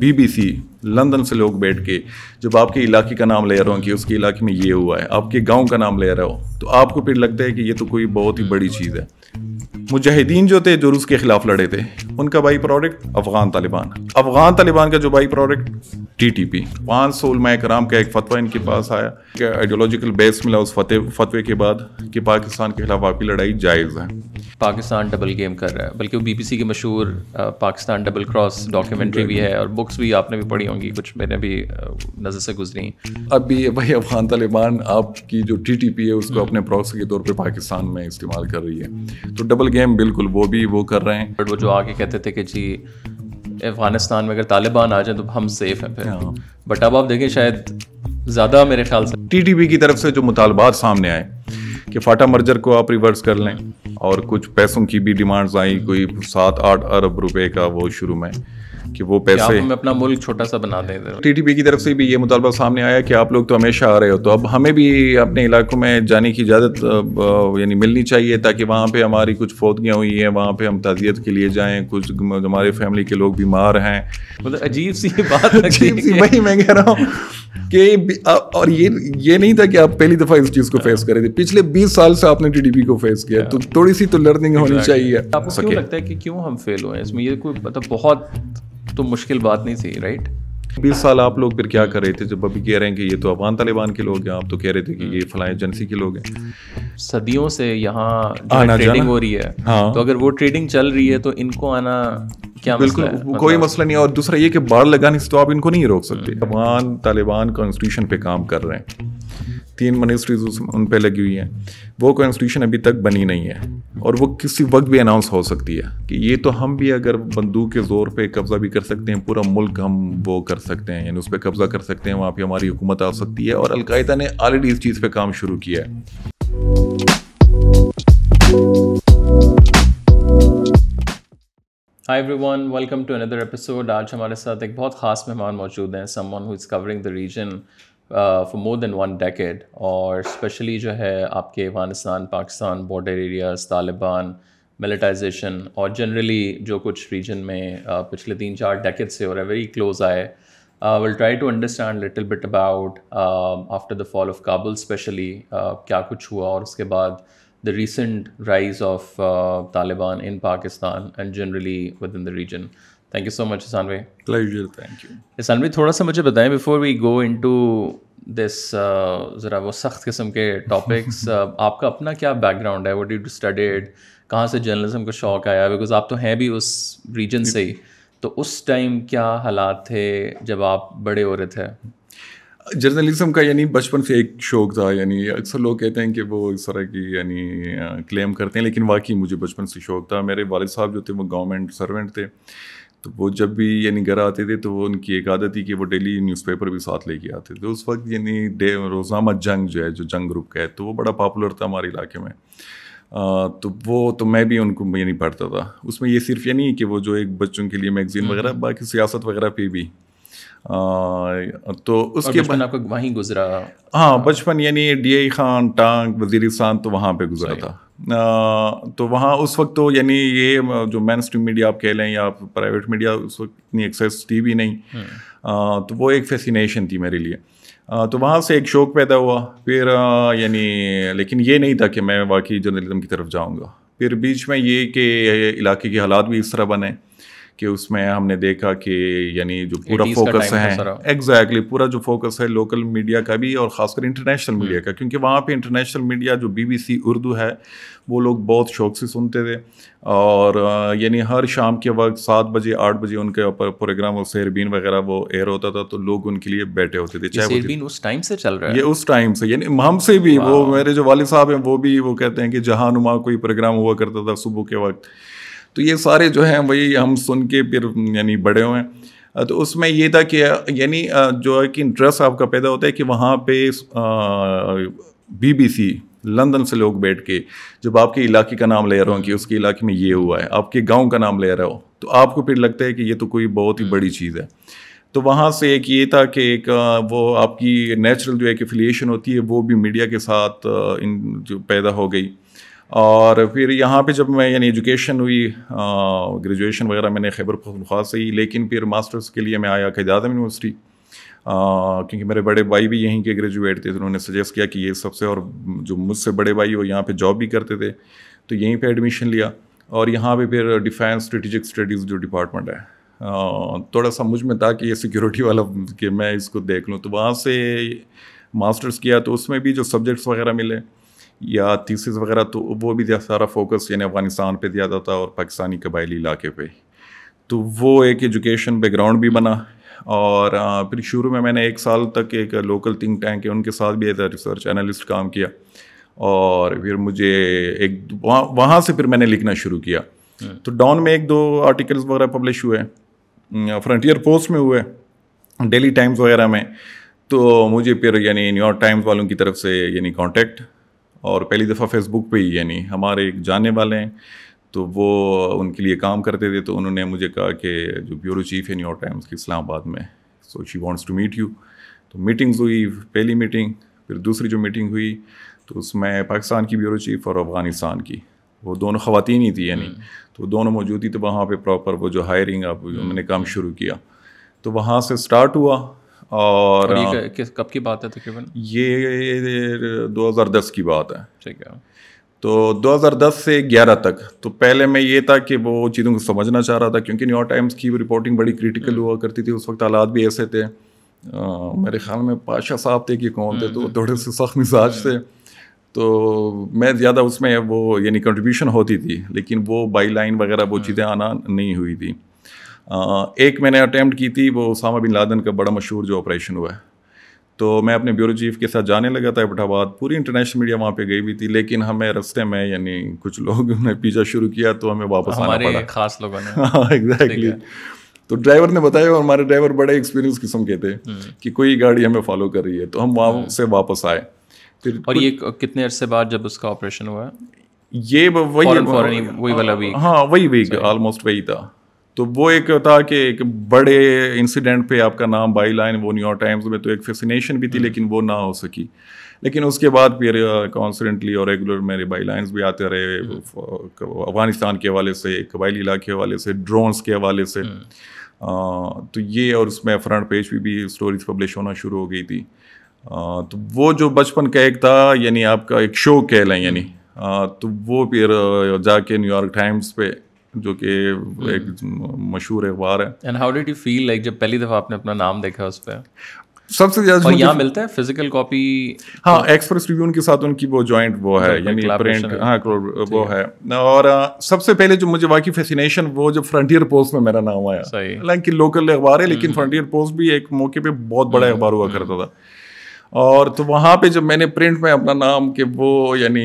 BBC London से लोग बैठ के जब आपके इलाके का नाम ले रहे हो कि उसके इलाके में ये हुआ है आपके गांव का नाम ले रहा हो तो आपको फिर लगता है कि ये तो कोई बहुत ही बड़ी चीज़ है मुजाहिदीन जो थे जो रूस के खिलाफ लड़े थे उनका बाई प्रोडक्ट अफगान तालिबान अफगान तालिबान का जो byproduct T T P पाँच सौ उलमा कराम का एक फतवा इनके पास आया कि आइडियोलॉजिकल बेस मिला उस फते फतवे के बाद कि पाकिस्तान के खिलाफ आपकी लड़ाई जायज़ है पाकिस्तान डबल गेम कर रहा है बल्कि वो बीबीसी के मशहूर पाकिस्तान डबल क्रॉस डॉक्यूमेंट्री भी है और बुक्स भी आपने भी पढ़ी होंगी कुछ मैंने भी नज़र से गुजरी अब भी भाई अफगान तालिबान आपकी जो टी टी पी है उसको अपने प्रॉक्सी के तौर पर पाकिस्तान में इस्तेमाल कर रही है तो डबल गेम बिल्कुल वो भी वो कर रहे हैं बट वो जो आगे कहते थे कि जी अफगानिस्तान में अगर तालिबान आ जाए तो हम सेफ हैं फिर बट हाँ। अब आप देखें शायद ज़्यादा मेरे ख्याल से टीटीपी की तरफ से जो मुतालबात सामने आए कि फाटा मर्जर को आप रिवर्स कर लें और कुछ पैसों की भी डिमांड्स आई कोई सात आठ अरब रुपए का वो शुरू में कि वो पैसे हम अपना मुल्क छोटा सा बना दें टीटीपी की तरफ से भी ये मुतालबा सामने आया कि आप लोग तो हमेशा आ रहे हो तो अब हमें भी अपने इलाकों में जाने की इजाज़त यानी मिलनी चाहिए ताकि वहाँ पर हमारी कुछ फौतगियाँ हुई हैं वहाँ पर हम ताज़ियत के लिए जाएँ कुछ हमारे फैमिली के लोग बीमार हैं मतलब अजीब सी बात अजीब सी वही मैं कह रहा हूँ कि और ये ये नहीं था कि आप पहली दफ़ा इस चीज़ को हाँ। फेस करे थे पिछले 20 साल से आपने टीडीपी को फेस किया तो हाँ। थोड़ी सी तो लर्निंग होनी चाहिए आपको क्यों लगता है कि क्यों हम फेल हुए हैं इसमें ये कोई मतलब बहुत तो मुश्किल बात नहीं थी राइट बीस साल आप लोग फिर क्या कर रहे थे जब अभी कह रहे हैं कि ये तो अफगान तालिबान के लोग हैं आप तो कह रहे थे कि ये फलाएं एजेंसी के लोग हैं सदियों से यहाँ ट्रेडिंग हो रही है हाँ। तो अगर वो ट्रेडिंग चल रही है तो इनको आना क्या बिल्कुल मसला है? मतलब कोई मसला नहीं है और दूसरा ये कि बाढ़ लगाने से तो आप इनको नहीं रोक सकते अफगान तालिबान कॉन्स्टिट्यूशन पे काम कर रहे हैं तीन मिनिस्ट्रीज उन पर लगी हुई हैं वो कॉन्स्टिट्यूशन अभी तक बनी नहीं है और वो किसी वक्त भी अनाउंस हो सकती है कि ये तो हम भी अगर बंदूक के ज़ोर पे कब्ज़ा भी कर सकते हैं पूरा मुल्क हम वो कर सकते हैं यानी उस पर कब्ज़ा कर सकते हैं वहाँ पर हमारी हुकूमत आ सकती है और अलकायदा ने ऑलरेडी इस चीज़ पर काम शुरू किया है hi everyone welcome to another episode आज हमारे साथ एक बहुत खास मेहमान मौजूद हैं someone who is covering the region for more than one decade और स्पेशली जो है आपके Afghanistan Pakistan border areas Taliban militarization और जनरली जो कुछ रीजन में uh, पिछले तीन चार डेकेड से हो रहा है very close I will try to understand little bit about after the fall of Kabul specially क्या कुछ हुआ और उसके बाद the recent rise of Taliban in Pakistan and generally within the region thank you so much Ehsan भाई थैंक यू ईसान भाई थोड़ा सा मुझे बताएं before we go into this ज़रा वो सख्त किस्म के टॉपिक्स uh, आपका अपना क्या बैकग्राउंड है वट यू स्टडीड कहाँ से जर्नलिज्म का शौक आया बिकॉज आप तो हैं भी उस रीजन से ही तो उस टाइम क्या हालात थे जब आप बड़े हो रहे थे जर्नलिज्म का यानी बचपन से एक शौक था यानी अक्सर लोग कहते हैं कि वो इस तरह की यानी क्लेम uh, करते हैं लेकिन वाकई मुझे बचपन से शौक था मेरे वालद साहब जो थे वो गवर्नमेंट सर्वेंट थे तो वो जब भी यानी घर आते थे तो वो उनकी एक आदत थी कि वो डेली न्यूज़पेपर भी साथ लेके आते थे उस वक्त यानी डे रोजामा जंग जो है जो जंग ग्रुप का है तो वो बड़ा पॉपुलर था हमारे इलाके में आ, तो वो तो मैं भी उनको यानी पढ़ता था उसमें ये सिर्फ ये नहीं कि वो जो एक बच्चों के लिए मैगज़ीन हम्म। वगैरह बाकी सियासत वगैरह पे भी तो उसके बाद आपका वहीं गुजरा हाँ बचपन यानी डी आई खान टांग वजीरिस्तान तो वहाँ पे गुजरा था आ, तो वहाँ उस वक्त तो यानी ये जो मेन स्ट्रीम मीडिया आप कह लें या प्राइवेट मीडिया उस वक्त इतनी एक्सेस थी भी नहीं हम्म। आ, तो वो एक फैसिनेशन थी मेरे लिए आ, तो वहाँ से एक शौक़ पैदा हुआ फिर यानी लेकिन ये नहीं था कि मैं वाकई जर्नलिज्म की तरफ जाऊँगा फिर बीच में ये कि इलाके के हालात भी इस तरह बने कि उसमें हमने देखा कि यानी जो पूरा फोकस है एग्जैक्टली exactly, पूरा जो फोकस है लोकल मीडिया का भी और ख़ासकर इंटरनेशनल मीडिया का क्योंकि वहाँ पे इंटरनेशनल मीडिया जो बीबीसी उर्दू है वो लोग बहुत शौक से सुनते थे और यानी हर शाम के वक्त सात बजे आठ बजे उनके ऊपर प्रोग्राम और सेरबीन वगैरह वो एयर होता था तो लोग उनके लिए बैठे होते थे चाहे उस टाइम से चल रहा है ये उस टाइम से यानी हमसे भी वो मेरे जो वाले साहब हैं वो भी वो कहते हैं कि जहाँ नुमा कोई प्रोग्राम हुआ करता था सुबह के वक्त तो ये सारे जो हैं वही हम सुन के फिर यानी बड़े हुए हैं तो उसमें ये था कि यानी जो है कि इंटरेस्ट आपका पैदा होता है कि वहाँ पे बीबीसी लंदन से लोग बैठ के जब आपके इलाके का नाम ले रहे हो कि उसके इलाके में ये हुआ है आपके गांव का नाम ले रहे हो तो आपको फिर लगता है कि ये तो कोई बहुत ही बड़ी चीज़ है तो वहाँ से एक ये था कि एक वो आपकी नेचुरल जो एक एफिलिएशन होती है वो भी मीडिया के साथ इन जो पैदा हो गई और फिर यहाँ पे जब मैं यानी एजुकेशन हुई ग्रेजुएशन वगैरह मैंने खैबर पख्तनख्वा से ही लेकिन फिर मास्टर्स के लिए मैं आया खजाद यूनिवर्सिटी क्योंकि मेरे बड़े भाई भी यहीं के ग्रेजुएट थे तो उन्होंने सजेस्ट किया कि ये सबसे और जो मुझसे बड़े भाई वो यहाँ पर जॉब भी करते थे तो यहीं पर एडमिशन लिया और यहाँ पर फिर डिफेंस स्ट्रेटिजिक स्टडीज़ जो डिपार्टमेंट है थोड़ा सा मुझ में था कि ये सिक्योरिटी वाला कि मैं इसको देख लूँ तो वहाँ से मास्टर्स किया तो उसमें भी जो सब्जेक्ट्स वगैरह मिले या थीसिस वगैरह तो वो भी सारा फोकस यानी अफ़गानिस्तान पे दिया जाता और पाकिस्तानी कबायली इलाके पे तो वो एक एजुकेशन बैकग्राउंड भी बना और फिर शुरू में मैंने एक साल तक एक लोकल थिंक टैंक है उनके साथ भी एज रिसर्च एनालिस्ट काम किया और फिर मुझे एक वहाँ वहाँ से फिर मैंने लिखना शुरू किया हम्म। तो डाउन में एक दो आर्टिकल्स वगैरह पब्लिश हुए फ्रंटियर पोस्ट में हुए डेली टाइम्स वगैरह में तो मुझे फिर यानी न्यूयॉर्क टाइम्स वालों की तरफ से यानी कांटेक्ट और पहली दफ़ा फेसबुक पे ही यानी हमारे एक जाने वाले हैं तो वो उनके लिए काम करते थे तो उन्होंने मुझे कहा कि जो ब्यूरो चीफ है न्यूयॉर्क टाइम्स की इस्लामाबाद में so she wants to meet you तो मीटिंग्स हुई पहली मीटिंग फिर दूसरी जो मीटिंग हुई तो उसमें पाकिस्तान की ब्यूरो चीफ और अफ़गानिस्तान की वो दोनों ख़वान ही थी यानी हम्म। तो दोनों मौजूद थी तो वहाँ पर प्रॉपर वो जो हायरिंग अब उन्होंने हम्म। काम शुरू किया तो वहाँ से स्टार्ट हुआ और, ये हाँ। किस कब की बात है तकरीबन दो ये 2010 की बात है ठीक है तो 2010 से 11 तक तो पहले मैं ये था कि वो चीज़ों को समझना चाह रहा था क्योंकि न्यूयॉर्क टाइम्स की रिपोर्टिंग बड़ी क्रिटिकल हम्म। हुआ करती थी उस वक्त हालात भी ऐसे थे आ, मेरे ख्याल में पाशा साहब थे कि कौन थे तो हम्म। थोड़े से सख्त मिजाज से हम्म। तो मैं ज़्यादा उसमें वो यानी कंट्रीब्यूशन होती थी लेकिन वो बाई लाइन वगैरह वो चीज़ें आना नहीं हुई थी एक मैंने अटैम्प्ट की थी वो उसामा बिन लादन का बड़ा मशहूर जो ऑपरेशन हुआ है तो मैं अपने ब्यूरो चीफ के साथ जाने लगा था इबटाबाद पूरी इंटरनेशनल मीडिया वहाँ पे गई भी थी लेकिन हमें रस्ते में यानी कुछ लोग ने पीछा शुरू किया तो हमें वापस आना पड़ा खास लोगों ने एग्जैक्टली हाँ, तो ड्राइवर ने बताया और हमारे ड्राइवर बड़े एक्सपीरियंस किस्म के थे हम्म। कि कोई गाड़ी हमें फॉलो कर रही है तो हम वहाँ हम्म। से वापस आए फिर और ये कितने अरसे बाद जब उसका ऑपरेशन हुआ ये वही वही वाला वीक हाँ वही वीक ऑलमोस्ट वही था तो वो एक था कि एक बड़े इंसिडेंट पे आपका नाम बाई लाइन वो न्यूयॉर्क टाइम्स में तो एक फैसिनेशन भी थी हम्म। लेकिन वो ना हो सकी लेकिन उसके बाद फिर कॉन्सटेंटली uh, और रेगुलर मेरे बाई लाइन्स भी आते रहे अफगानिस्तान हम्म। के हवाले से कबायली इलाके हवाले से ड्रोन्स के हवाले से हम्म। आ, तो ये और उसमें फ्रंट पेज भी, भी स्टोरीज पब्लिश होना शुरू हो गई थी आ, तो वो जो बचपन का एक था यानी आपका एक शो कह लें यानी तो वो फिर uh, जाके न्यूयॉर्क टाइम्स पे जो कि एक हम्म। मशहूर अखबार है and how did you feel like जब पहली दफ़ा आपने अपना नाम देखा उस पर सबसे ज्यादा यहाँ मिलता है फिजिकल कॉपी हाँ एक्सप्रेस रिव्यून के साथ उनकी वो जॉइंट वो है यानी प्रिंट हाँ वो है और सबसे पहले जो मुझे वाकई फैसिनेशन वो जब फ्रंटियर पोस्ट में मेरा नाम आया हालांकि लोकल अखबार है लेकिन फ्रंटियर हम्म। पोस्ट भी एक मौके पे बहुत बड़ा हम्म। अखबार हुआ करता था और तो वहाँ पे जब मैंने प्रिंट में अपना नाम कि वो यानी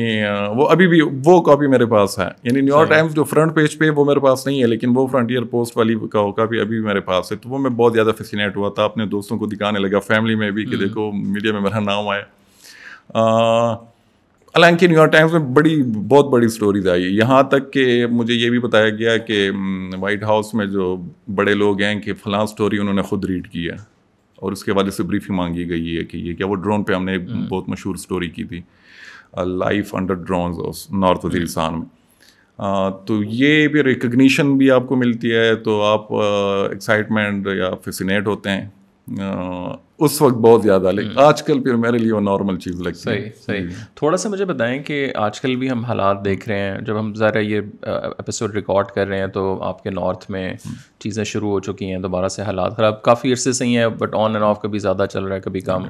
वो अभी भी वो कॉपी मेरे पास है यानी न्यूयॉर्क टाइम्स जो फ्रंट पेज पे वो मेरे पास नहीं है लेकिन वो फ्रंटियर पोस्ट वाली का कॉपी अभी भी मेरे पास है तो वो मैं बहुत ज़्यादा फैसिनेट हुआ था अपने दोस्तों को दिखाने लगा फैमिली में भी कि हम्म। देखो मीडिया में मेरा नाम आया हालांकि न्यूयॉर्क टाइम्स में बड़ी बहुत बड़ी स्टोरीज आई यहाँ तक कि मुझे ये भी बताया गया कि वाइट हम्म, हाउस में जो बड़े लोग हैं कि फलां स्टोरी उन्होंने खुद रीड की है और उसके हवाले से ब्रीफ ही मांगी गई है कि ये क्या वो ड्रोन पे हमने एक हम्म। बहुत मशहूर स्टोरी की थी life under drone north Waziristan में आ, तो ये भी रिकग्निशन भी आपको मिलती है तो आप एक्साइटमेंट या फैसिनेट होते हैं उस वक्त बहुत याद आ लेकिन हम्म। आजकल फिर मेरे लिए वो नॉर्मल चीज़ लगती सही, है सही सही थोड़ा सा मुझे बताएं कि आजकल भी हम हालात देख रहे हैं जब हम ज़रा ये एपिसोड रिकॉर्ड कर रहे हैं तो आपके नॉर्थ में हम्म। चीज़ें शुरू हो चुकी हैं दोबारा से हालात ख़राब काफ़ी अरसे से ही हैं बट ऑन एंड ऑफ कभी ज़्यादा चल रहा है कभी कम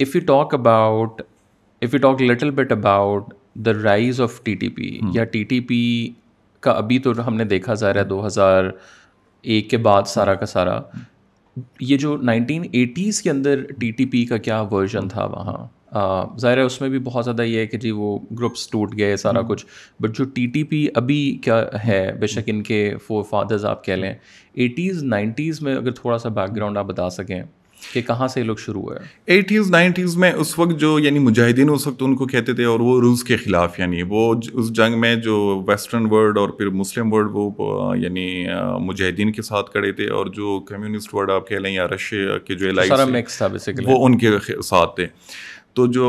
if you talk about if you talk little bit about the rise of T T P या टी टी पी का अभी तो हमने देखा जा रहा है हम्म। दो हज़ार एक के बाद सारा का सारा ये जो 1980s के अंदर टी का क्या वर्जन था वहाँ ज़ाहिर है उसमें भी बहुत ज़्यादा ये है कि जी वो ग्रुप्स टूट गए सारा हम्म। कुछ बट जो टी अभी क्या है बेशक हम्म। इनके फोर फादर्स आप कह लें एटीज़ नाइन्टीज़ में अगर थोड़ा सा बैकग्राउंड आप बता सकें कि कहाँ से लोग शुरू हुए एटीज़ नाइन्टीज़ में उस वक्त जो यानी मुजाहिदीन उस वक्त उनको कहते थे और वो रूस के ख़िलाफ़ यानी वो उस जंग में जो वेस्टर्न वर्ल्ड और फिर मुस्लिम वर्ल्ड वो यानी मुजाहिदीन के साथ खड़े थे और जो कम्युनिस्ट वर्ल्ड आप कह लें या रशिया के जो एलाइट वो उनके साथ थे तो जो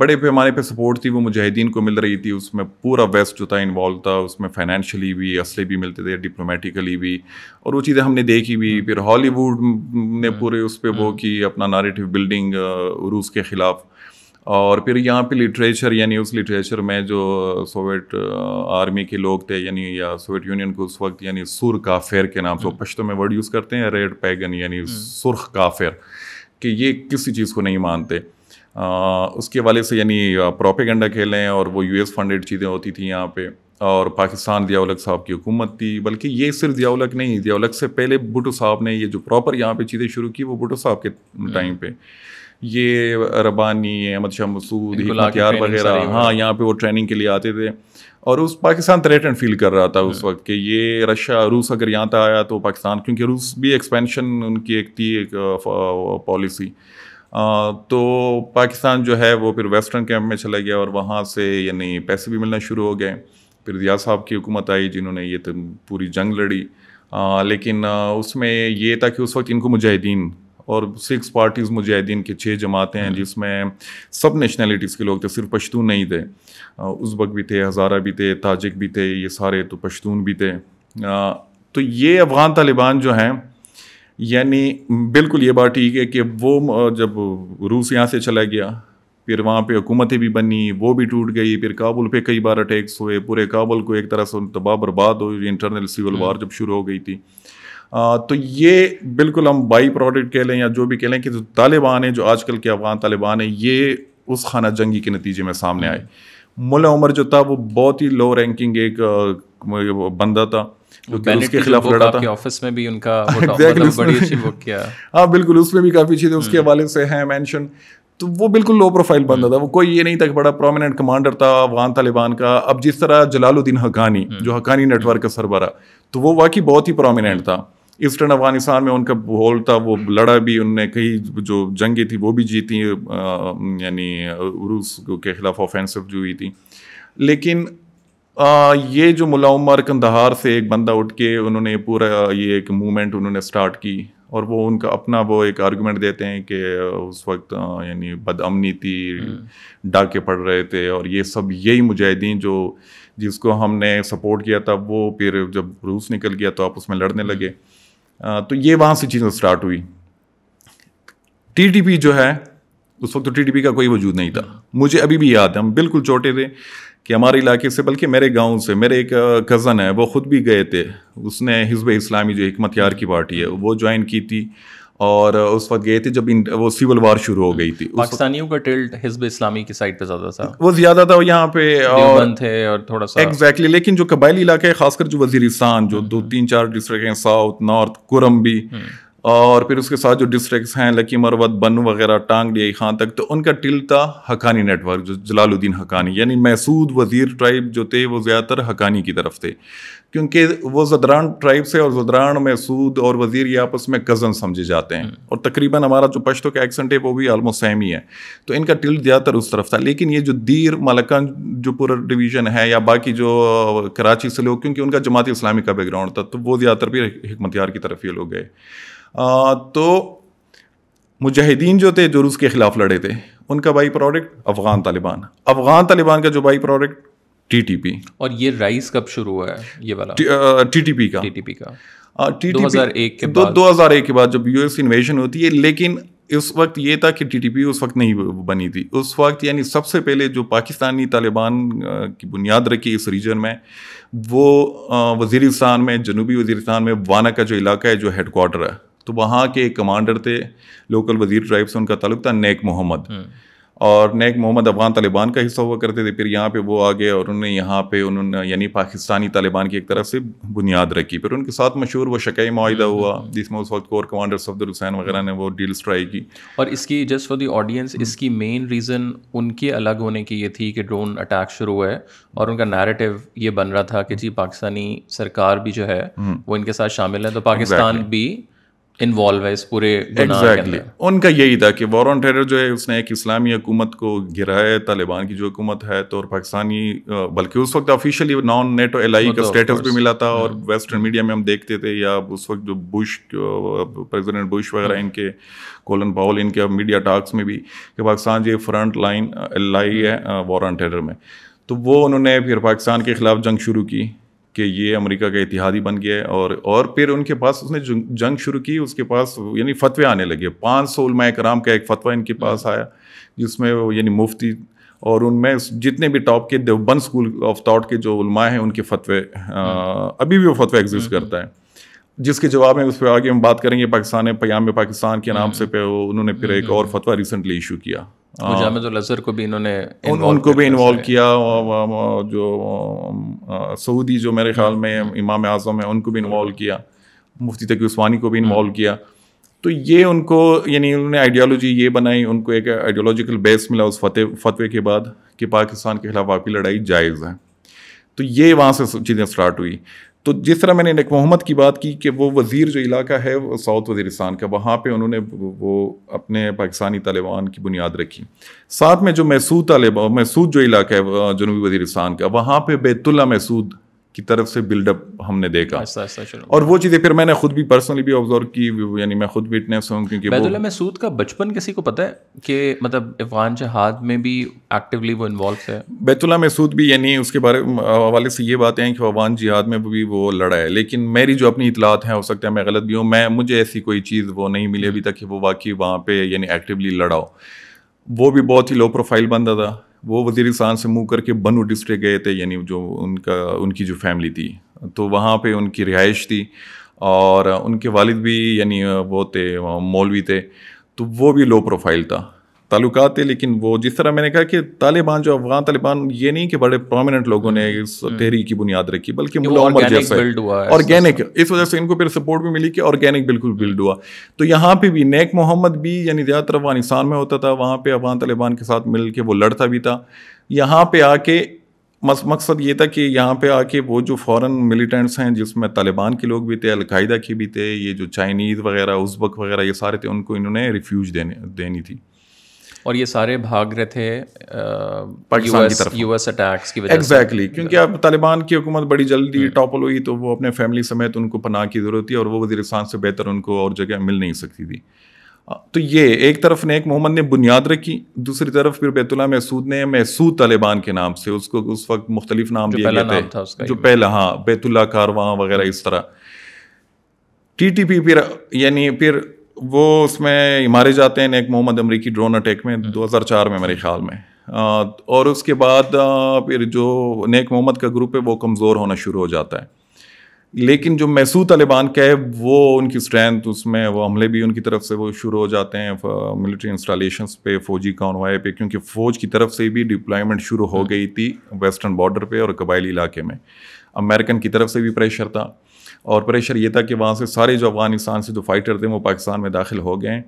बड़े पैमाने पे सपोर्ट थी वो मुजाहिदीन को मिल रही थी उसमें पूरा वेस्ट जो था इन्वॉल्व था उसमें फाइनेंशियली भी असले भी मिलते थे डिप्लोमेटिकली भी और वो चीज़ें हमने देखी भी हम्म। फिर हॉलीवुड ने हम्म। पूरे उस पर वो हम्म। की अपना नारेटिव बिल्डिंग रूस के ख़िलाफ़ और फिर यहाँ पे लिटरेचर यानी उस लिटरेचर में जो सोवियत आर्मी के लोग थे यानी या सोवियत यूनियन को उस वक्त यानी सुर काफिर के नाम से पश्तों में वर्ड यूज़ करते हैं रेड पैगन यानी सुरख काफिर कि ये किसी चीज़ को नहीं मानते उसके हवाले से यानी प्रोपेगेंडा खेलें और वो यूएस फंडेड चीज़ें होती थी यहाँ पे और पाकिस्तान जियाउलक साहब की हुकूमत थी बल्कि ये सिर्फ जियाउलक नहीं जियाउलक से पहले भुटो साहब ने ये जो प्रॉपर यहाँ पे चीज़ें शुरू की वो भुटो साहब के हम्म। टाइम पे ये रबानी अहमद शाह मसूद यार वगैरह हाँ यहाँ पे वो ट्रेनिंग के लिए आते थे और उस पाकिस्तान थ्रेटन फील कर रहा था उस हम्म। वक्त कि ये रशिया रूस अगर यहाँ तक आया तो पाकिस्तान क्योंकि रूस भी एक्सपेंशन उनकी एक थी एक पॉलिसी तो पाकिस्तान जो है वो फिर वेस्टर्न कैंप में चला गया और वहाँ से यानी पैसे भी मिलना शुरू हो गए फिर रिया साहब की हुकूमत आई जिन्होंने ये तो पूरी जंग लड़ी आ, लेकिन उसमें ये था कि उस वक्त इनको मुजाहिदीन और सिक्स पार्टीज़ मुजाहिदीन के छः जमातें हैं हम्म। जिसमें सब नेशनैलिटीज़ के लोग थे सिर्फ पश्तून नहीं थे उज़्बक भी थे हज़ारा भी थे ताजिक भी थे ये सारे तो पश्तून भी थे आ, तो ये अफ़गान तालिबान जो हैं यानी बिल्कुल ये बात ठीक है कि वो जब रूस यहाँ से चला गया फिर वहाँ पे हुकूमतें भी बनी वो भी टूट गई फिर काबुल पे कई बार अटैक्स हुए पूरे काबुल को एक तरह से तबाह बर्बाद हुई इंटरनल सिविल वार जब शुरू हो गई थी आ, तो ये बिल्कुल हम बाई प्रोडक्ट कह लें या जो भी कह लें कि जो तालिबान है जो आजकल के अफगान तालिबान है ये उस खाना जंगी के नतीजे में सामने आए हम्म। मुला उमर जो था वो बहुत ही लो रैंकिंग एक बंदा था उसके खिलाफ लड़ा था ऑफिस में भी उनका मतलब बड़ी अच्छी बुक किया हाँ बिल्कुल उसमें भी काफ़ी उसके हम्म। हवाले से तो वो बिल्कुल लो प्रोफाइल बंदा हम्म। था वो कोई ये नहीं था कि बड़ा प्रोमिनेंट कमांडर था अफगान तालिबान का अब जिस तरह जलालुद्दीन हकानी हम्म। जो हकानी नेटवर्क का सरबरा तो वो वाकई बहुत ही प्रोमिनेंट था ईस्टर्न अफगानिस्तान में उनका बोल था वो लड़ा भी उनने कई जो जंगे थी वो भी जीती यानी रूस के खिलाफ ऑफेंसिव जो हुई थी लेकिन आ, ये जो मुला उमर कंदहार से एक बंदा उठ के उन्होंने पूरा ये एक मूवमेंट उन्होंने स्टार्ट की और वो उनका अपना वो एक आर्गूमेंट देते हैं कि उस वक्त यानी बदअमनी थी हम्म। डाके पड़ रहे थे और ये सब यही मुजाहिदीन जो जिसको हमने सपोर्ट किया था वो फिर जब रूस निकल गया तो आप उसमें लड़ने हम्म। लगे आ, तो ये वहाँ से चीज़ें स्टार्ट हुई टी जो है उस वक्त तो टी का कोई वजूद नहीं था हम्म। मुझे अभी भी याद है हम बिल्कुल छोटे थे कि हमारे इलाके से बल्कि मेरे गांव से मेरे एक कज़न है वो ख़ुद भी गए थे उसने हिजब इस्लामी जो हमत यार की पार्टी है वो ज्वाइन की थी और उस वक्त गए थे जब इन, वो सिविल वार शुरू हो गई थी पाकिस्तानियों का टिल्ट हिजब इस्लामी की साइड पे ज़्यादा था वो ज़्यादा था यहाँ पे और थे और थोड़ा सा एग्जैक्टली exactly, लेकिन जो कबायली इलाके हैं खासकर जो वजीरिस्तान जो हम्म, दो हम्म। तीन चार डिस्ट्रिक्ट हैं साउथ नॉर्थ कुरम भी और फिर उसके साथ जो डिस्ट्रिक्ट हैं लकी मरवत बन वगैरह टांग डी खां तक तो उनका टिल था हकानी नेटवर्क जो जलालुद्दीन हकानी यानी महसूद वजीर ट्राइब जो थे वो ज़्यादातर हकानी की तरफ थे क्योंकि वो जदरान ट्राइब से और जदरान महसूद और वजीर ये आपस में कज़न समझे जाते हैं हम्म। और तकरीबन हमारा जो पश्तों का एक्सेंट है वो भी आलमोस्ट सेम ही है तो इनका टिल ज़्यादातर उस तरफ था लेकिन ये जो दीर मलकान जो पूरा डिवीज़न है या बाकी जो कराची से लोग क्योंकि उनका जमात इस्लामी का बैकग्राउंड था तो वो ज़्यादातर भी हमत की तरफ ये लोग गए तो मुजाहिदीन जो थे जो रूस के ख़िलाफ़ लड़े थे उनका बाई प्रोडक्ट अफ़गान तालिबान अफ़गान तालिबान का जो byproduct T T P और ये राइस कब शुरू हुआ है ये वाला पी का टी टी पी का टी 2001 के हज़ार एक के बाद जब यूएस इन्वेशन होती है लेकिन उस वक्त ये था कि टी टी पी उस वक्त नहीं बनी थी उस वक्त यानी सबसे पहले जो पाकिस्तानी तालिबान की बुनियाद रखी इस रीजन में वो वजीरिस्तान में जनूबी वजीरिस्तान में वाना का जो इलाका है जो हेडकोार्टर है तो वहाँ के कमांडर थे लोकल वजीर ट्राइब से उनका ताल्लुक था नेक मोहम्मद हम्म। और नेक मोहम्मद अफगान तालिबान का हिस्सा हुआ करते थे फिर यहाँ पे वो आ गए और उन्होंने यहाँ पे उन्होंने यानी पाकिस्तानी तालिबान की एक तरफ से बुनियाद रखी फिर उनके साथ मशहूर वो शकई माहिदा हम्म, हुआ हम्म। जिसमें उस वक्त कोर कमांडर सफदर हुसैन वगैरह ने वो डील स्ट्राइक की और इसकी जस्ट फॉर दी ऑडियंस इसकी मेन रीज़न उनके अलग होने की ये थी कि ड्रोन अटैक शुरू हुआ है और उनका नैरेटिव ये बन रहा था कि जी पाकिस्तानी सरकार भी जो है वो इनके साथ शामिल है तो पाकिस्तान भी इन्वॉल्व है इस पूरे एग्जैक्टली exactly. उनका यही था कि वॉर ऑन टेरर जो है उसने एक इस्लामी हुकूमत को घिरा है तालिबान की जो हुकूमत है तो और पाकिस्तानी बल्कि उस वक्त ऑफिशियली नॉन नेटो एल का स्टेटस तो भी मिला था और वेस्टर्न हाँ। मीडिया में हम देखते थे या उस वक्त जो बुश प्रेसिडेंट बुश वगैरह हाँ। इनके कोलन पावल इनके मीडिया टास्क में भी कि पाकिस्तान जो फ्रंट लाइन एल है वॉर ऑन टेरर में तो वो उन्होंने फिर पाकिस्तान के खिलाफ जंग शुरू की कि ये अमेरिका का इतिहादी बन गया और और फिर उनके पास उसने जंग शुरू की उसके पास यानी फतवे आने लगे पाँच सौ उलमा कराम का एक फतवा इनके हम्म। पास आया जिसमें वो यानी मुफ्ती और उनमें जितने भी टॉप के देवबंद स्कूल ऑफ थाट के जो उलमाएँ हैं उनके फतवे हम्म। अभी भी वो फतवा एग्जिस्ट हम्म, करता है जिसके जवाब में उस पर आगे हम बात करेंगे पाकिस्तान पयाम पाकिस्तान के नाम से पे उन्होंने फिर एक और फतवा रिसेंटली इशू किया हाँ। को भी इन्होंने उन, उनको भी इन्वॉल्व किया जो सऊदी जो मेरे ख्याल में इमाम आज़म है उनको भी इन्वॉल्व किया मुफ्ती तकी उस्मानी को भी इन्वॉल्व हाँ। किया तो ये उनको यानी उन्होंने आइडियालॉजी ये बनाई उनको एक आइडियोलॉजिकल बेस मिला उस फते फतवे के बाद कि पाकिस्तान के खिलाफ आपकी लड़ाई जायज़ है तो ये वहाँ से चीज़ें स्टार्ट हुई तो जिस तरह मैंने नक मोहम्मद की बात की कि वो वज़ीर जो इलाका है वो साउथ वज़ीरस्तान का वहाँ पर उन्होंने वो अपने पाकिस्तानी तालिबान की बुनियाद रखी साथ में जो मैसूद तालिबा मैसूद जो इलाका है जनूबी वज़ीरस्तान का वहाँ पर बैतुल्ला मैसूद की तरफ से बिल्डअप हमने देखा अच्छा, अच्छा, अच्छा और वो चीज़ें फिर मैंने खुद भी पर्सनली भी ऑब्जर्व की यानी मैं खुद भी इटनेस हूँ क्योंकि बैतुल्ला महसूद का बचपन किसी को पता है कि मतलब इफान जहाद में भी एक्टिवली वो इन्वॉल्व है बैतुल्ला महसूद भी यानी उसके बारे हवाले से ये बातें हैं कि अफान जिहाद में भी वो लड़ा है लेकिन मेरी जो अपनी इतलात हैं हो सकता है मैं गलत भी हूँ मैं मुझे ऐसी कोई चीज़ वो नहीं मिली अभी तक कि वो वाकई वहाँ पे यानी एक्टिवली लड़ा हो वो भी बहुत ही लो प्रोफाइल बंदा था वो वजीर से मूव करके बनू डिस्ट्रिक्ट गए थे यानी जो उनका उनकी जो फैमिली थी तो वहाँ पे उनकी रिहाइश थी और उनके वालिद भी यानी वो थे मौलवी थे तो वो भी लो प्रोफाइल था ताल्लुक थे लेकिन वो जिस तरह मैंने कहा कि तालिबान जो अफगान तालिबान ये नहीं कि बड़े प्रोमिनेंट लोगों ने इस हम्म। तहरीक की बुनियाद रखी बल्कि ऑर्गेनिक इस वजह से इनको फिर सपोर्ट भी मिली कि ऑर्गेनिक बिल्कुल बिल्ड हुआ तो यहाँ पे भी नेक मोहम्मद भी यानी ज़्यादातर अफगानिस्तान में होता था वहाँ पर अफगान तालिबान के साथ मिल के वो लड़ता भी था यहाँ पर आके मस मकसद ये था कि यहाँ पे आके वो जो फॉरेन मिलिटेंट्स हैं जिसमें तालिबान के लोग भी थे अलकायदा के भी थे ये जो चाइनीज़ वगैरह उज़्बक वगैरह ये सारे थे उनको इन्होंने रिफ्यूज देने देनी थी और ये सारे भाग रहे थे यूएस अटैक्स की वजह एग्जैक्टली exactly, क्योंकि अब तालिबान की हुकूमत बड़ी जल्दी टॉपल हम्म। हुई तो वो अपने फैमिली समेत उनको पनाह की ज़रूरत थी और वो वजीरस्तान से बेहतर उनको और जगह मिल नहीं सकती थी तो ये एक तरफ नेक मोहम्मद ने बुनियाद रखी दूसरी तरफ फिर बैतुल्ला महसूद ने महसूद तालिबान के नाम से उसको उस वक्त मुख्तलिफ नाम दिए गए थे जो पहला हाँ बैतुल्ला कारवा वगैरह इस तरह टी टी पी फिर यानी फिर वो उसमें मारे जाते हैं नेक मोहम्मद अमरीकी ड्रोन अटैक में 2004 हम्म। में मेरे ख्याल में और उसके बाद फिर जो नेक मोहम्मद का ग्रुप है वो कमज़ोर होना शुरू हो जाता है लेकिन जो मैसूद तालिबान का है वो उनकी स्ट्रेंथ उसमें वो हमले भी उनकी तरफ से वो शुरू हो जाते हैं मिलिट्री इंस्टॉलेशन पे फौजी कानवाए पे क्योंकि फ़ौज की तरफ से भी डिप्लॉयमेंट शुरू हो हम्म। गई थी वेस्टर्न बॉर्डर पे और कबायली इलाके में अमेरिकन की तरफ से भी प्रेशर था और प्रेशर ये था कि वहाँ से सारे जो अफगानिस्तान से जो फाइटर थे वो पाकिस्तान में दाखिल हो गए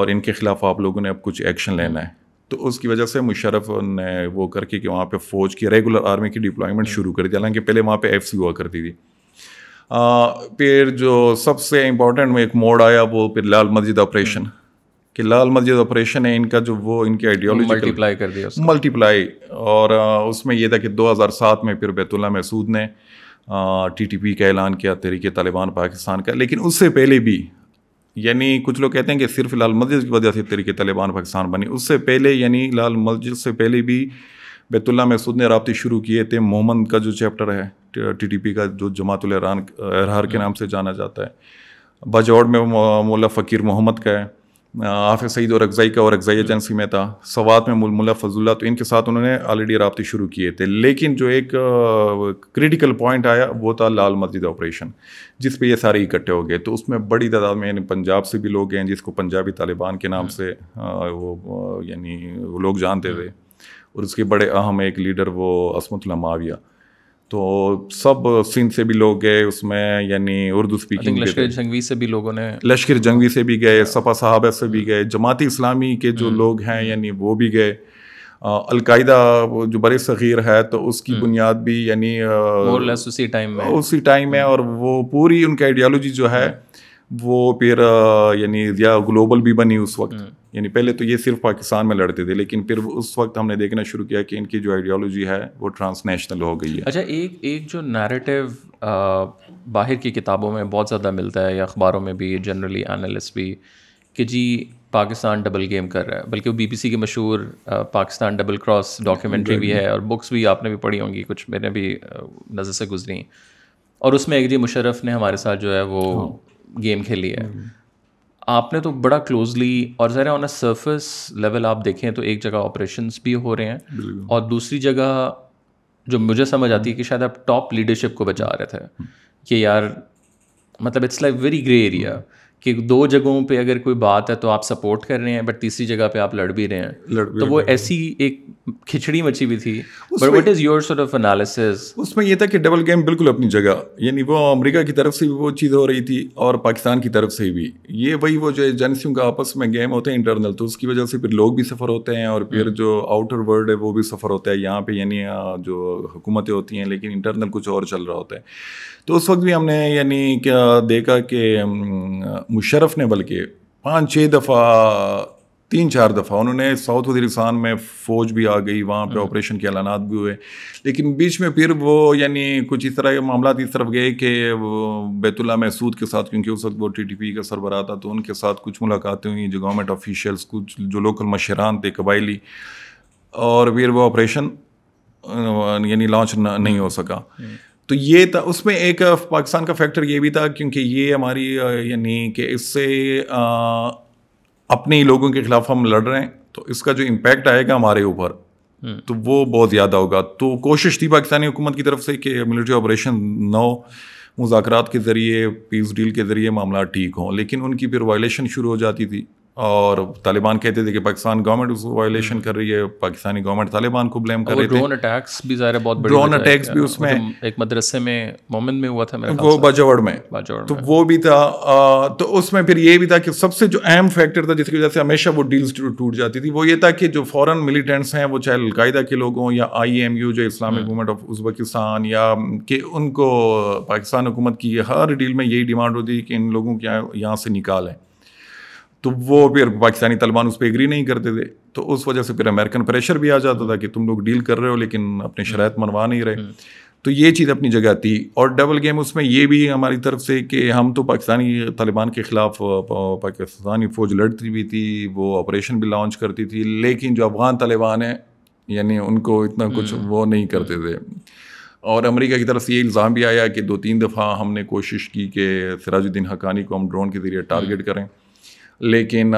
और इनके ख़िलाफ़ आप लोगों ने अब कुछ एक्शन लेना है तो उसकी वजह से मुशरफ ने वो करके कि वहाँ पे फ़ौज की रेगुलर आर्मी की डिप्लॉयमेंट हम्म। शुरू कर दी हालांकि पहले वहाँ पे एफ सी हुआ करती थी फिर जो सबसे इम्पोर्टेंट में एक मोड़ आया वो फिर लाल मस्जिद ऑपरेशन हम्म। कि लाल मस्जिद ऑपरेशन है इनका जो वो इनके आइडियोलॉजी मल्टीप्लाई कर दिया मल्टीप्लाई और उसमें यह था कि 2007 में फिर बैतुल्ला महसूद ने टी टी पी का ऐलान किया तहरीक तालिबान पाकिस्तान का लेकिन उससे पहले भी यानी कुछ लोग कहते हैं कि सिर्फ लाल मस्जिद की वजह से तरीके तालिबान पाकिस्तान बनी उससे पहले यानी लाल मस्जिद से पहले भी बैतुल्ला मसूद ने रबते शुरू किए थे मोहम्मद का जो चैप्टर है टी टी पी का जो जमातुलरान एरान एरहार के नाम से जाना जाता है बजौड़ में मौला फ़कीर मोहम्मद का है आफ सईद और अगजाई का और अगजाई हम्म। एजेंसी में था सवात में मुलमुला फजुल्ला तो इनके साथ उन्होंने ऑलरेडी रबते शुरू किए थे लेकिन जो एक क्रिटिकल पॉइंट आया वो था लाल मस्जिद ऑपरेशन जिस पे ये सारे इकट्ठे हो गए तो उसमें बड़ी तादाद में यानी पंजाब से भी लोग हैं जिसको पंजाबी तालिबान के नाम हम्म। से वो यानी लोग जानते हम्म। थे और उसके बड़े अहम एक लीडर वो असमतुल्ला माविया तो सब सिंध से भी लोग गए उसमें यानी उर्दू स्पीकिंग लश्कर जंगवी से भी लोगों ने लश्कर जंगवी से भी गए हाँ। सपा साहबा से भी हम्म। गए जमाती इस्लामी के जो हम्म। लोग हैं यानी वो भी गए अलकायदा जो बड़े सग़ीर है तो उसकी हम्म। बुनियाद भी यानी उसी टाइम में उसी टाइम में और वो पूरी उनकी आइडियालॉजी जो है वो फिर यानी या ग्लोबल भी बनी उस वक्त यानी पहले तो ये सिर्फ पाकिस्तान में लड़ते थे लेकिन फिर उस वक्त हमने देखना शुरू किया कि इनकी जो आइडियोलॉजी है वो ट्रांसनेशनल हो गई है अच्छा एक एक जो नैरेटिव बाहर की किताबों में बहुत ज़्यादा मिलता है या अखबारों में भी जनरली एनालिस्ट भी कि जी पाकिस्तान डबल गेम कर रहा है बल्कि वो बीबीसी की मशहूर पाकिस्तान डबल क्रॉस डॉक्यूमेंट्री भी है और बुक्स भी आपने भी पढ़ी होंगी कुछ मैंने भी नज़र से गुजरी और उसमें एक जी मुशरफ ने हमारे साथ जो है वो गेम हाँ। खेली है हम्म। आपने तो बड़ा क्लोजली और ज़रा ऑन अ सर्फेस लेवल आप देखें तो एक जगह ऑपरेशन भी हो रहे हैं और दूसरी जगह जो मुझे समझ आती है कि शायद आप टॉप लीडरशिप को बचा रहे थे हम्म। कि यार मतलब it's like very grey area कि दो जगहों पे अगर कोई बात है तो आप सपोर्ट कर रहे हैं बट तीसरी जगह पे आप लड़ भी रहे हैं लड़ भी तो वो ऐसी एक खिचड़ी मची हुई थी but what is your sort of analysis उसमें ये था कि डबल गेम बिल्कुल अपनी जगह यानी वो अमेरिका की तरफ से भी वो चीज़ हो रही थी और पाकिस्तान की तरफ से भी ये वही वो जो एजेंसियों का आपस में गेम होते हैं इंटरनल तो उसकी वजह से फिर लोग भी सफ़र होते हैं और फिर hmm. जो आउटर वर्ल्ड है वो भी सफ़र होता है यहाँ पर यानी जो हुकूमतें होती हैं लेकिन इंटरनल कुछ और चल रहा होता है तो उस वक्त भी हमने यानी क्या देखा कि मुशरफ ने बल्कि पाँच छः दफ़ा तीन चार दफ़ा उन्होंने साउथ वजीरस्तान में फ़ौज भी आ गई वहाँ पे हम्म। ऑपरेशन के ऐलान भी हुए लेकिन बीच में फिर वो यानी कुछ इस तरह के मामला इस तरफ गए कि बैतुल्ला महसूद के साथ क्योंकि उस वक्त वो टी टी पी का सरबरा था तो उनके साथ कुछ मुलाकातें हुई जो गवर्नमेंट ऑफिशल्स कुछ जो लोकल मशरान थे कबाइली और फिर वो ऑपरेशन यानी लॉन्च नहीं हो सका नहीं। हम्म। तो ये था उसमें एक पाकिस्तान का फैक्टर ये भी था क्योंकि ये हमारी यानी कि इससे अपने लोगों के ख़िलाफ़ हम लड़ रहे हैं तो इसका जो इम्पेक्ट आएगा हमारे ऊपर हम्म। तो वो बहुत ज़्यादा होगा तो कोशिश थी पाकिस्तानी हुकूमत की तरफ से कि मिलिट्री ऑपरेशन नौ मुजाकर के ज़रिए पीस डील के ज़रिए मामला ठीक हों लेकिन उनकी फिर वायलेशन शुरू हो जाती थी और तालिबान कहते थे कि पाकिस्तान गवर्नमेंट उसको वायोलेशन हम्म। कर रही है पाकिस्तानी गवर्नमेंट तालिबान को ब्लेम कर रही थी ड्रोन अटैक्स भी ज़ाहिर बहुत बड़े ड्रोन अटैक्स भी उसमें एक मदरसे में मोमिन में हुआ था मेरे वो बाजवड़ में बाजवड़ तो में। वो भी था तो उसमें फिर ये भी था कि सबसे जो अहम फैक्टर था जिसकी वजह से हमेशा वो डील्स टूट जाती थी वो ये था कि जो फ़ॉरन मिलिटेंट्स हैं वो चाहे अलकायदा के लोग हों या आई एम यू जो इस्लामिक मूवमेंट ऑफ उजबकिस्तान या कि उनको पाकिस्तान हुकूमत की हर डील में यही डिमांड होती है कि इन लोगों के यहाँ से निकालें तो वो फिर पाकिस्तानी तलबान उस पर एग्री नहीं करते थे तो उस वजह से फिर अमेरिकन प्रेशर भी आ जाता था कि तुम लोग डील कर रहे हो लेकिन अपने हम्म। शरात मनवा नहीं रहे हम्म। तो ये चीज़ अपनी जगह थी और डबल गेम उसमें ये भी हमारी तरफ से कि हम तो पाकिस्तानी तालिबान के ख़िलाफ़ पाकिस्तानी फ़ौज लड़ती भी थी वो ऑपरेशन भी लॉन्च करती थी लेकिन जो अफ़गान तालिबान है यानी उनको इतना कुछ हम्म। वो नहीं करते थे और अमेरिका की तरफ से ये इल्ज़ाम भी आया कि दो तीन दफ़ा हमने कोशिश की कि सिराजुद्दीन हकानी को हम ड्रोन के ज़रिए टारगेट करें लेकिन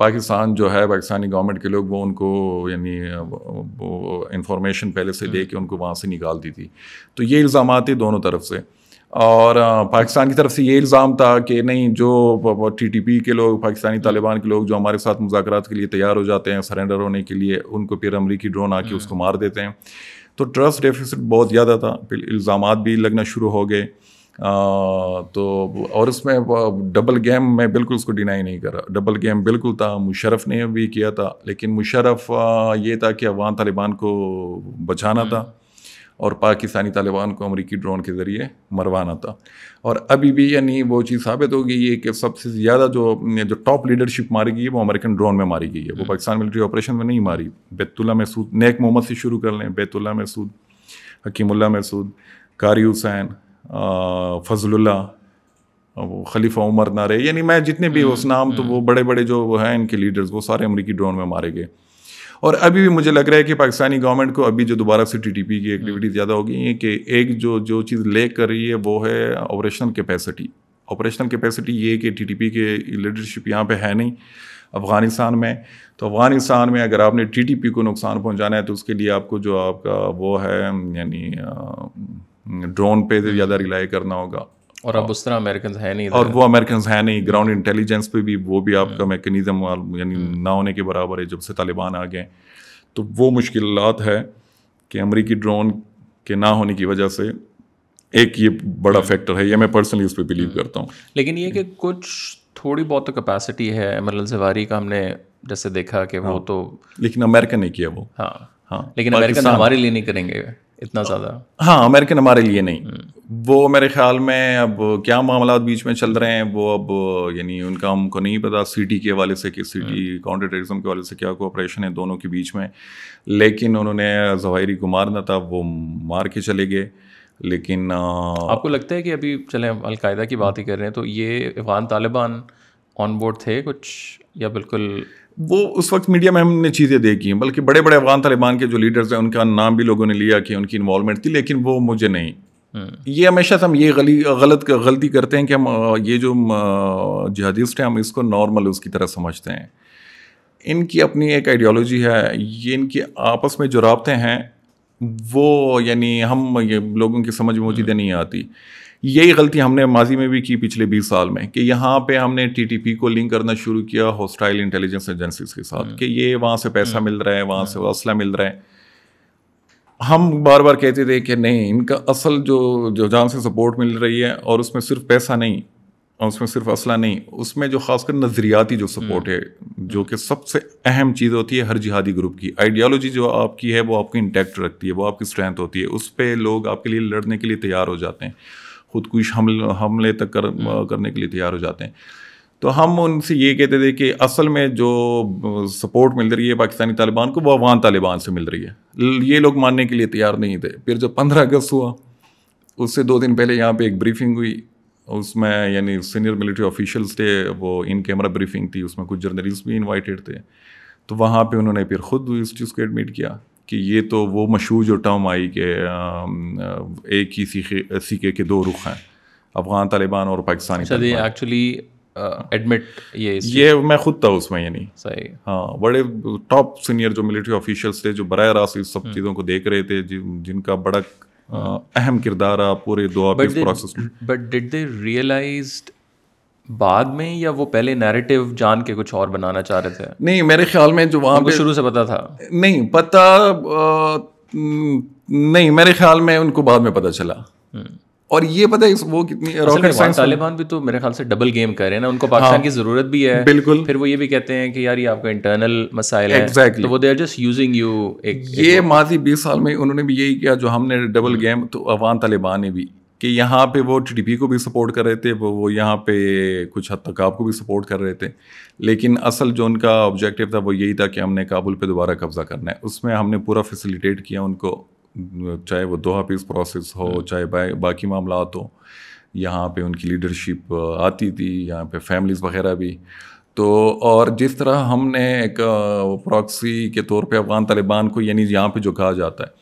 पाकिस्तान जो है पाकिस्तानी गवर्नमेंट के लोग वो उनको यानी वो इन्फॉर्मेशन पहले से हम्म। दे के उनको वहाँ से निकालती थी तो ये इल्ज़ाम थे दोनों तरफ से और पाकिस्तान की तरफ से ये इल्ज़ाम था कि नहीं जो टीटीपी के लोग पाकिस्तानी हम्म। तालिबान के लोग जो हमारे साथ मुजाकर के लिए तैयार हो जाते हैं सरेंडर होने के लिए उनको फिर अमरीकी ड्रोन आके उसको हम्म। मार देते हैं तो ट्रस्ट डेफिसिट बहुत ज़्यादा था फिर इल्ज़ाम भी लगना शुरू हो गए तो और उसमें डबल गेम मैं बिल्कुल उसको डिनाई नहीं करा डबल गेम बिल्कुल था मुशरफ ने भी किया था लेकिन मुशरफ ये था कि अफगान तालिबान को बचाना था हम्म। और पाकिस्तानी तालिबान को अमरीकी ड्रोन के ज़रिए मरवाना था और अभी भी यानी वो चीज़ साबित हो गई है कि सबसे ज़्यादा जो जो टॉप लीडरशिप मारी गई है वो अमेरिकन ड्रोन में मारी गई है वो हम्म। पाकिस्तान मिलिट्री ऑपरेशन में नहीं मारी बैतुल्ला महसूद नेक मोहम्मद से शुरू कर लें बैतुल्ला महसूद हकीमुल्ला महसूद कारी हुसैन फजलुल्ला वो खलीफा उमर ना रहे यानी मैं जितने भी हम्म, उस नाम तो हम्म। वो बड़े बड़े जो हैं इनके लीडर्स वो सारे अमरीकी ड्रोन में मारे गए और अभी भी मुझे लग रहा है कि पाकिस्तानी गवर्नमेंट को अभी जो दोबारा से टी टी पी की हम्म। एक्टिविटी ज़्यादा हो गई है कि एक जो जो चीज़ ले कर रही है वो है ऑपरेशनल कैपेसिटी ऑपरेशनल कैपेसिटी ये कि टी टी पी के लीडरशिप यहाँ पर है नहीं अफ़गानिस्तान में तो अफ़गानिस्तान में अगर आपने टी टी पी को नुकसान पहुँचाना है तो उसके लिए आपको जो आपका वो है यानी ड्रोन पे तो ज़्यादा रिलाई करना होगा और अब उस तरह अमेरिकन है नहीं और वो अमेरिकन है नहीं ग्राउंड इंटेलिजेंस पे भी वो भी आपका मैकेनिज्म यानी हम्म। ना होने के बराबर है जब से तालिबान आ गए तो वो मुश्किल है कि अमरीकी ड्रोन के ना होने की वजह से एक ये बड़ा फैक्टर हम्म। है ये मैं पर्सनली उस पर बिलीव हम्म। करता हूँ लेकिन ये कि कुछ थोड़ी बहुत तो कैपेसिटी है एम एल का हमने जैसे देखा कि हाँ, वो तो लेकिन अमेरिका ने किया वो हाँ हाँ लेकिन अमेरिकन हमारे लिए नहीं करेंगे इतना ज़्यादा हाँ अमेरिकन हमारे लिए नहीं वो मेरे ख्याल में अब क्या मामला बीच में चल रहे हैं वो अब यानी उनका हमको नहीं पता सिटी के हवाले से कि सिटी काउंटर टेरिज्म के हवाले से क्या कोऑपरेशन है दोनों के बीच में लेकिन उन्होंने जवाहरी को मारना था वो मार के चले गए लेकिन आपको लगता है कि अभी चले अलकायदा की बात ही कर रहे हैं तो ये इवान तालिबान ऑन बोर्ड थे कुछ या बिल्कुल वो उस वक्त मीडिया में हमने चीज़ें देखी हैं बल्कि बड़े बड़े अफगान तालिबान के जो लीडर्स हैं उनका नाम भी लोगों ने लिया कि उनकी इन्वॉलमेंट थी लेकिन वो मुझे नहीं हम्म। ये हमेशा से हम ये गली गलत गलती करते हैं कि हम ये जो जिहादिस्ट हैं हम इसको नॉर्मल उसकी तरह समझते हैं इनकी अपनी एक आइडियोलॉजी है ये इनके आपस में जो रबते हैं वो यानी हम ये लोगों की समझ में मुझे हम्म। नहीं आती यही गलती हमने माजी में भी की पिछले 20 साल में कि यहाँ पे हमने टीटीपी को लिंक करना शुरू किया हॉस्टाइल इंटेलिजेंस एजेंसीज के साथ हम्म। कि ये वहाँ से पैसा हम्म। मिल रहा है वहाँ से असला हम्म। मिल रहा है हम बार बार कहते थे कि नहीं इनका असल जो जो जान से सपोर्ट मिल रही है और उसमें सिर्फ पैसा नहीं और उसमें सिर्फ असला नहीं उसमें जो खासकर नज़रियाती जो सपोर्ट है जो कि सबसे अहम चीज़ होती है हर जिहादी ग्रुप की आइडियालॉजी जो आपकी है वो आपको इंटैक्ट रखती है वो आपकी स्ट्रेंथ होती है उस पर लोग आपके लिए लड़ने के लिए तैयार हो जाते हैं खुदकुश हमल हमले तक कर, हम्म। करने के लिए तैयार हो जाते हैं तो हम उनसे ये कहते थे कि असल में जो सपोर्ट मिल रही है पाकिस्तानी तालिबान को वो अफगान तालिबान से मिल रही है ये लोग मानने के लिए तैयार नहीं थे फिर जब पंद्रह अगस्त हुआ उससे दो दिन पहले यहाँ पे एक ब्रीफिंग हुई उसमें यानी सीनियर मिलिट्री ऑफिशल्स थे वो इन कैमरा ब्रीफिंग थी उसमें कुछ जर्नलिस्ट भी इन्वाइटेड थे तो वहाँ पे उन्होंने फिर खुद उस चीज़ को एडमिट किया कि ये तो वो मशहूर जो टर्म आई कि एक ही सीखे सीखे के दो रुख हैं अफ़गान तालिबान और पाकिस्तानी एक्चुअली अच्छा, एडमिट ये ये मैं खुद था उसमें यानी सही हाँ बड़े टॉप सीनियर जो मिलिट्री ऑफिशियल्स थे जो बर रास्त इस सब हम्म। चीज़ों को देख रहे थे जिनका बड़ा अहम किरदार रहा पूरे दो बट डिड दे रियलाइज्ड बाद में या वो पहले नैरेटिव जान के कुछ और बनाना चाह रहे थे नहीं मेरे ख्याल में जो वहाँ पे शुरू से पता था नहीं पता आ, नहीं मेरे ख्याल में उनको बाद में पता चला हम्म। और ये पता है वो कितनी रॉकेट साइंस तालिबान भी तो मेरे ख्याल से डबल गेम कर रहे हैं ना उनको पाकिस्तान हाँ, की ज़रूरत भी है बिल्कुल फिर वो ये भी कहते हैं कि यार ये आपका इंटरनल मसाइल है तो वो they are just using you एक ये माजी बीस साल में उन्होंने भी यही किया जो हमने डबल गेम तो अफगान तालिबान ने भी कि यहाँ पे वो टी को भी सपोर्ट कर रहे थे वो वो यहाँ पे कुछ हद तक आपको को भी सपोर्ट कर रहे थे लेकिन असल जो उनका ऑब्जेक्टिव था वो यही था कि हमने काबुल पे दोबारा कब्ज़ा करना है उसमें हमने पूरा फैसिलिटेट किया उनको चाहे वो दोहा पीस प्रोसेस हो हाँ। चाहे बा, बाकी मामला हो यहाँ पे उनकी लीडरशिप आती थी यहाँ पे फैमिलीज़ वगैरह भी तो और जिस तरह हमने एक प्रॉक्सी uh, के तौर पे अफ़गान तालिबान को यानी यहाँ पे जो कहा जाता है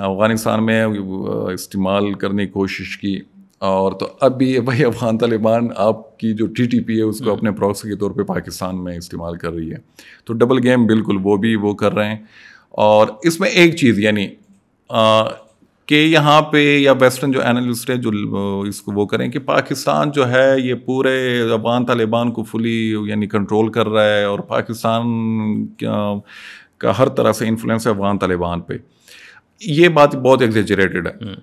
अफ़गानिस्तान में इस्तेमाल करने की कोशिश की और तो अब भी भाई अफ़गान तालिबान आपकी जो टी टी पी है उसको हम्म। अपने प्रोक्स के तौर पे पाकिस्तान में इस्तेमाल कर रही है तो डबल गेम बिल्कुल वो भी वो कर रहे हैं और इसमें एक चीज़ यानी कि यहाँ पे या वेस्टर्न जो एनालिस्ट है जो इसको वो करें कि पाकिस्तान जो है ये पूरे अफगान तालिबान को फुली यानी कंट्रोल कर रहा है और पाकिस्तान का हर तरह से इन्फ्लुएंस है अफगान तालिबान पर ये बात बहुत एग्जेजरेटेड है हम्म,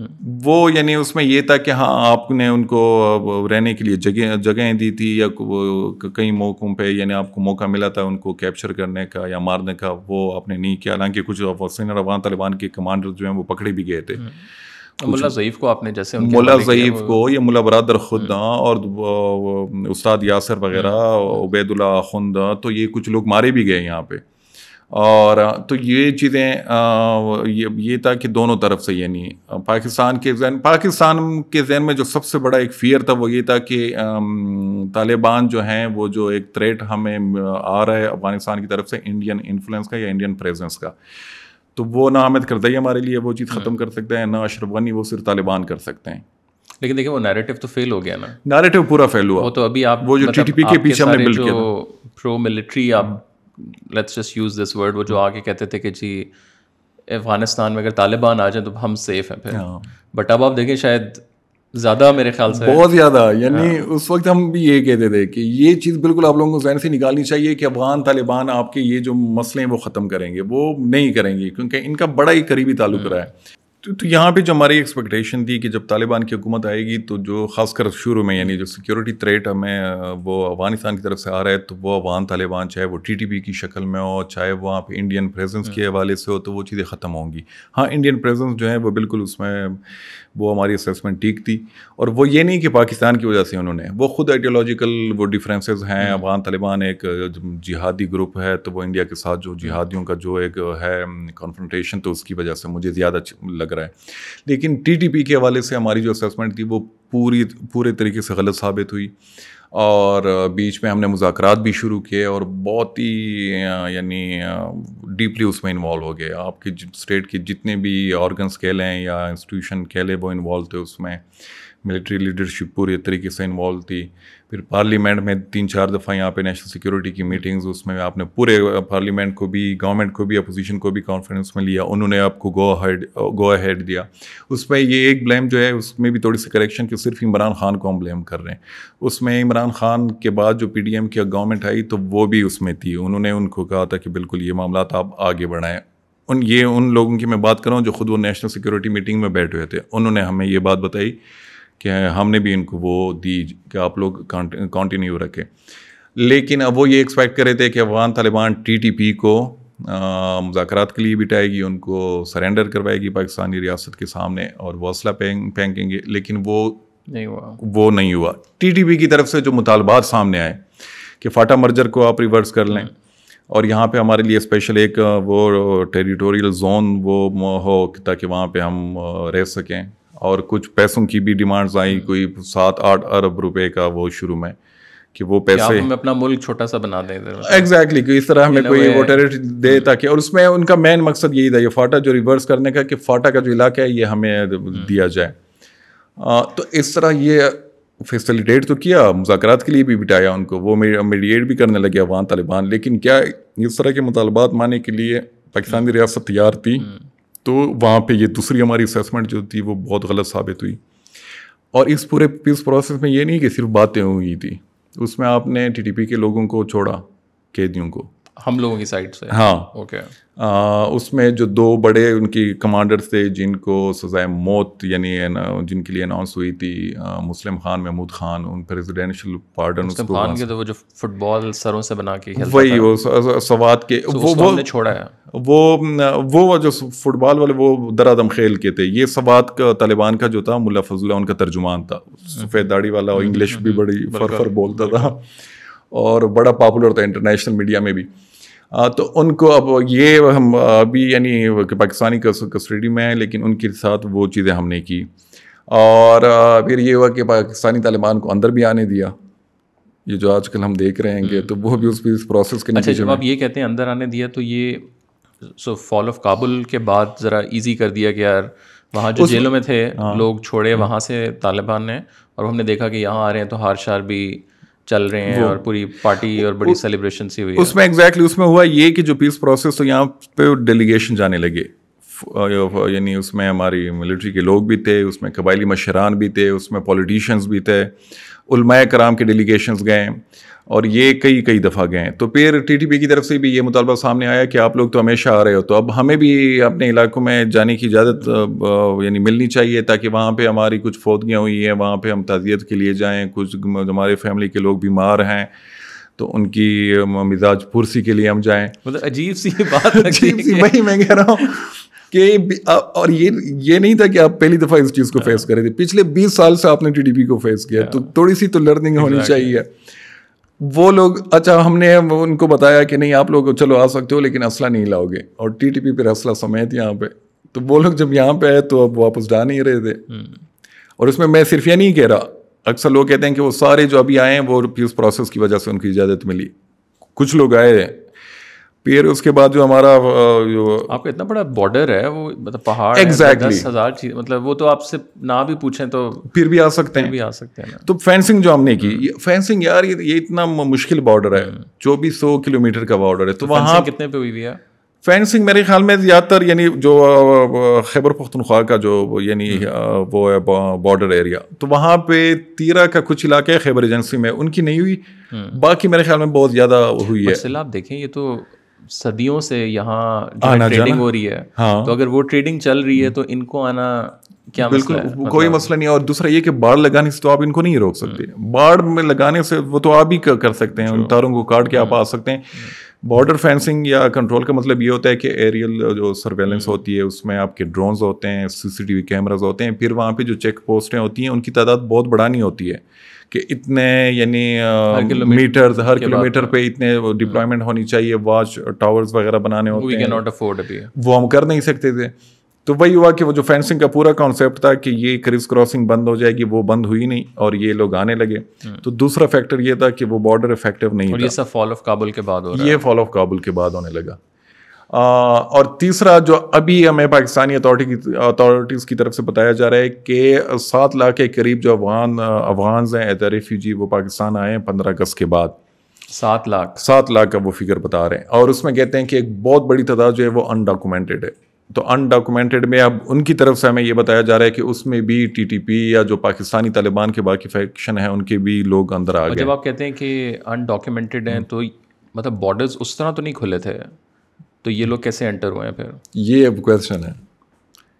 हम्म। वो यानी उसमें ये था कि हाँ आपने उनको रहने के लिए जगह जगहें दी थी या कई मौक़ों पे यानी आपको मौका मिला था उनको कैप्चर करने का या मारने का वो आपने नहीं किया हालांकि कुछ सीनियर अफगान तालिबान के कमांडर जो हैं वो पकड़े भी गए थे हम्म। मुला ज़ईफ़ को आपने जैसे मुला ज़यीफ़ को या मुला बरदर खुदा हाँ, और उस्ताद यासर वगैरह उबैदुल्ला खुंदा तो ये कुछ लोग मारे भी गए यहाँ पे और तो ये चीज़ें ये ये था कि दोनों तरफ से यानी पाकिस्तान के जहन पाकिस्तान के जहन में जो सबसे बड़ा एक फियर था वो ये था कि तालिबान जो हैं वो जो एक थ्रेट हमें आ रहा है अफगानिस्तान की तरफ से इंडियन इन्फ्लुएंस का या इंडियन प्रेजेंस का तो वो ना करता ही हमारे लिए वो चीज़ ख़त्म हाँ। कर सकते हैं ना अशरफ गनी वो सिर्फ तालिबान कर सकते हैं लेकिन देखिए वो नैरेटिव तो फेल हो गया ना नैरेटिव पूरा फेल हुआ वो तो अभी आप वो जो टीटीपी मतलब के पीछे हमने किया प्रो मिलिट्री आप let's just use this word वो जो आगे कहते थे कि जी अफगानिस्तान में अगर तालिबान आ जाए तो हम सेफ हैं फिर बट हाँ। अब आप देखें शायद ज़्यादा मेरे ख्याल से बहुत ज़्यादा यानी हाँ। उस वक्त हम भी ये कहते थे कि ये चीज़ बिल्कुल आप लोगों को जहन से निकालनी चाहिए कि अफगान तालिबान आपके ये जो मसले हैं वो ख़त्म करेंगे वो नहीं करेंगे क्योंकि इनका बड़ा ही करीबी ताल्लुक हाँ। रहा है तो, तो यहाँ पे जो हमारी एक्सपेक्टेशन थी कि जब तालिबान की हुकूमत आएगी तो जो खासकर शुरू में यानी जो सिक्योरिटी थ्रेट हमें वो अफगानिस्तान की तरफ से आ रहा है तो वो अफगान तालिबान चाहे वो टीटीपी की शक्ल में हो चाहे वहाँ पे इंडियन प्रेजेंस के हम्म। हवाले से हो तो वो चीज़ें ख़त्म होंगी हाँ इंडियन प्रेजेंस जो है वो बिल्कुल उसमें वो हमारी असेसमेंट ठीक थी और वो ये नहीं कि पाकिस्तान की वजह से उन्होंने वो खुद आइडियोलॉजिकल वो डिफरेंसेस हैं हम्म। अफगान तालिबान एक जिहादी ग्रुप है तो वो इंडिया के साथ जो हम्म। जिहादियों का जो एक है कॉन्फ्रेंटेशन तो उसकी वजह से मुझे ज़्यादा लग रहा है लेकिन टी के हवाले से हमारी जो असेसमेंट थी वो पूरी पूरे तरीके से गलत साबित हुई और बीच में हमने मुजाकर भी शुरू किए और बहुत ही यानी डीपली उसमें इन्वॉल्व हो गए आपके स्टेट के जितने भी ऑर्गन्स कह लें या इंस्टीट्यूशन कह लें वो इन्वॉल्व थे उसमें मिलिट्री लीडरशिप पूरी तरीके से इन्वॉल्व थी फिर पार्लियामेंट में तीन चार दफ़ा यहाँ पे नेशनल सिक्योरिटी की मीटिंग्स उसमें आपने पूरे पार्लियामेंट को भी गवर्नमेंट को भी अपोजिशन को भी कॉन्फ्रेंस में लिया उन्होंने आपको गो हेड गो हेड दिया उस पर ये एक ब्लेम जो है उसमें भी थोड़ी सी करेक्शन कि सिर्फ इमरान खान को हम ब्लेम कर रहे हैं उसमें इमरान खान के बाद जो पी डी एम की गवर्नमेंट आई तो वो भी उसमें थी उन्होंने उनको कहा था कि बिल्कुल ये मामला तो आप आगे बढ़ाएं उन ये उन लोगों की मैं बात कर रहा हूँ जो खुद वो नेशनल सिक्योरिटी मीटिंग में बैठे हुए थे उन्होंने हमें ये बात बताई कि हमने भी इनको वो दी कि आप लोग कंटिन्यू रखें लेकिन अब वो ये एक्सपेक्ट कर रहे थे कि अफगान तालिबान पी को मुजाकर के लिए बिठाएगी उनको सरेंडर करवाएगी पाकिस्तानी रियासत के सामने और वो फेंकेंगे लेकिन वो नहीं हुआ वो नहीं हुआ टी टी पी की तरफ से जो मुतालबात सामने आए कि फाटा मर्जर को आप रिवर्स कर लें हम्म। और यहाँ पे हमारे लिए स्पेशल एक वो टेरिटोरियल जोन वो हो ताकि वहाँ पे हम रह सकें और कुछ पैसों की भी डिमांड्स आई हम्म। कोई सात आठ अरब रुपए का वो शुरू में कि वो पैसे हमें अपना मुल्क छोटा सा बना दें एग्जैक्टली मतलब। exactly, इस तरह हमें कोई वो टेरिटरी दे हम्म। ताकि और उसमें उनका मेन मकसद यही था ये फाटा जो रिवर्स करने का कि फाटा का जो इलाका है ये हमें हम्म। दिया जाए तो इस तरह ये फैसिलिटेट तो किया मुजाकर के लिए भी बिठाया उनको वो मीडिएट भी करने लगे अफगान तालिबान लेकिन क्या इस तरह के मुतालबात माने के लिए पाकिस्तानी रियासत तैयार थी तो वहाँ पे ये दूसरी हमारी असेसमेंट जो थी वो बहुत गलत साबित हुई और इस पूरे पीस प्रोसेस में ये नहीं कि सिर्फ बातें हुई थी उसमें आपने टीटीपी के लोगों को छोड़ा कैदियों को हम लोगों की साइड से हाँ ओके okay. उसमें जो दो बड़े उनकी कमांडर थे जिनको सजाए मौत यानी जिनके लिए अनाउंस हुई थी आ, मुस्लिम खान महमूद खान उन प्रेसिडेंशियल पार्डन उसको खान के तो वो जो फुटबॉल सरों से बना के वही वो सवाद के वो वो छोड़ा है वो वो जो फुटबॉल वाले वो दरादम खेल के थे ये सवाद का तालिबान का जो था मुला फजला उनका तर्जुमान था हम्म। सफ़ेद दाढ़ी वाला और इंग्लिश हम्म, हम्म, भी बड़ी फर फर बोलता था और बड़ा पॉपुलर था इंटरनेशनल मीडिया में भी आ, तो उनको अब ये हम अभी यानी पाकिस्तानी कस्टडी में है लेकिन उनके साथ वो चीज़ें हमने की और फिर ये हुआ कि पाकिस्तानी तालिबान को अंदर भी आने दिया ये जो आजकल हम देख रहे हैं कि हम्म। तो वो भी उस भी प्रोसेस के अच्छा जब आप ये कहते हैं अंदर आने दिया तो ये सो फॉल ऑफ काबुल के बाद ज़रा इजी कर दिया कि यार वहाँ जो जेलों में थे हाँ, लोग छोड़े हम्म। वहाँ से तालिबान ने और हमने देखा कि यहाँ आ रहे हैं तो हार शार भी चल रहे हैं और पूरी पार्टी और बड़ी सेलिब्रेशन सी हुई उसमें एग्जैक्टली उसमें हुआ ये कि जो पीस प्रोसेस तो यहाँ पे डेलीगेशन जाने लगे यानी उसमें हमारी मिलिट्री के लोग भी थे उसमें कबायली मशरान भी थे उसमें पॉलिटिशियंस भी थे उलमाए कराम के डेलीगेशन गए और ये कई कई दफ़ा गए तो फिर टीटीपी की तरफ से भी ये मुतालबा सामने आया कि आप लोग तो हमेशा आ रहे हो तो अब हमें भी अपने इलाकों में जाने की इजाज़त यानी मिलनी चाहिए ताकि वहाँ पर हमारी कुछ फौतगियाँ हुई हैं वहाँ पर हम ताज़ियत के लिए जाएँ कुछ हमारे फैमिली के लोग बीमार हैं तो उनकी मिजाज पुरसी के लिए हम जाएँ मतलब अजीब सी बात अजीब सी वही मैं कह रहा हूँ कि और ये ये नहीं था कि आप पहली दफ़ा इस चीज़ को हाँ। फेस कर रहे थे पिछले बीस साल से आपने पी को फेस किया तो हाँ। थोड़ी सी तो लर्निंग होनी चाहिए वो लोग अच्छा हमने उनको बताया कि नहीं आप लोग चलो आ सकते हो लेकिन असला नहीं लाओगे और टी टी पी पर असला समेत यहाँ पे तो वो लोग जब यहाँ पे आए तो अब वापस जा नहीं रहे थे हम्म। और इसमें मैं सिर्फ ये नहीं कह रहा अक्सर लोग कहते हैं कि वो सारे जो अभी आए हैं वो पीस प्रोसेस की वजह से उनकी इजाज़त मिली कुछ लोग आए हैं फिर उसके बाद जो हमारा जो आपका इतना बड़ा बॉर्डर है वो मतलब पहाड़ एग्जैक्टली exactly. हजार चीज मतलब वो तो आपसे ना भी पूछें तो फिर भी आ सकते हैं भी आ सकते हैं तो फेंसिंग जो हमने की फेंसिंग हम्म। यार ये, ये इतना मुश्किल बॉर्डर है हम्म। चौबीस सौ किलोमीटर का बॉर्डर है तो, तो वहाँ कितने पे हुई भी है फेंसिंग मेरे ख्याल में ज़्यादातर यानी जो खैबर पख्तनख्वा का जो यानी हम्म। वो है बॉर्डर एरिया तो वहाँ पे तीरा का कुछ इलाके है खैबर एजेंसी में उनकी नहीं हुई बाकी मेरे ख्याल में बहुत ज़्यादा हुई है आप देखें ये तो सदियों से यहाँ ट्रेडिंग हो रही है हाँ। तो अगर वो ट्रेडिंग चल रही है हम्म। तो इनको आना क्या बिल्कुल मसला है? कोई मतलब मसला नहीं है और दूसरा ये कि बाढ़ लगाने से तो आप इनको नहीं रोक सकते हम्म। बाढ़ में लगाने से वो तो आप ही कर सकते हैं उन तारों को काट के आप हम्म। आ सकते हैं बॉर्डर फेंसिंग या कंट्रोल का मतलब ये होता है कि एरियल जो सर्वेलेंस होती है उसमें आपके ड्रोन्स होते हैं सीसीटीवी कैमरास होते हैं फिर वहाँ पे जो चेक पोस्टें होती हैं उनकी तादाद बहुत बढ़ानी होती है कि इतने यानी मीटर हर किलोमीटर हाँ। पे इतने डिप्लॉयमेंट हाँ। होनी चाहिए वॉच टावर्स वगैरह बनाने होते हैं वो हम कर नहीं सकते थे तो वही हुआ कि वो जो फेंसिंग का पूरा कॉन्सेप्ट था कि ये क्रिस क्रॉसिंग बंद हो जाएगी वो बंद हुई नहीं और ये लोग आने लगे हाँ। तो दूसरा फैक्टर ये था कि वो बॉर्डर इफेक्टिव नहीं और था। ये सब फॉल ऑफ काबुल के बाद हो रहा ये फॉल ऑफ काबुल के बाद होने लगा और तीसरा जो अभी हमें पाकिस्तानी अथॉरिटी की अथॉरिटीज़ की तरफ से बताया जा रहा है कि सात लाख के करीब जो अफगान अफगान हैं एज रेफ्यूजी वो पाकिस्तान आए हैं पंद्रह अगस्त के बाद सात लाख सात लाख का वो फिगर बता रहे हैं और उसमें कहते हैं कि एक बहुत बड़ी तादाद जो है वो अनडॉक्यूमेंटेड है तो अनडॉक्यूमेंटेड में अब उनकी तरफ से हमें ये बताया जा रहा है कि उसमें भी टीटीपी या जो पाकिस्तानी तालिबान के बाकी फैक्शन हैं उनके भी लोग अंदर आ गए जब आप कहते हैं कि अनडॉक्यूमेंटेड हैं हम्म। तो मतलब बॉर्डर्स उस तरह तो नहीं खुले थे तो ये लोग कैसे एंटर हुए हैं फिर ये अब क्वेश्चन है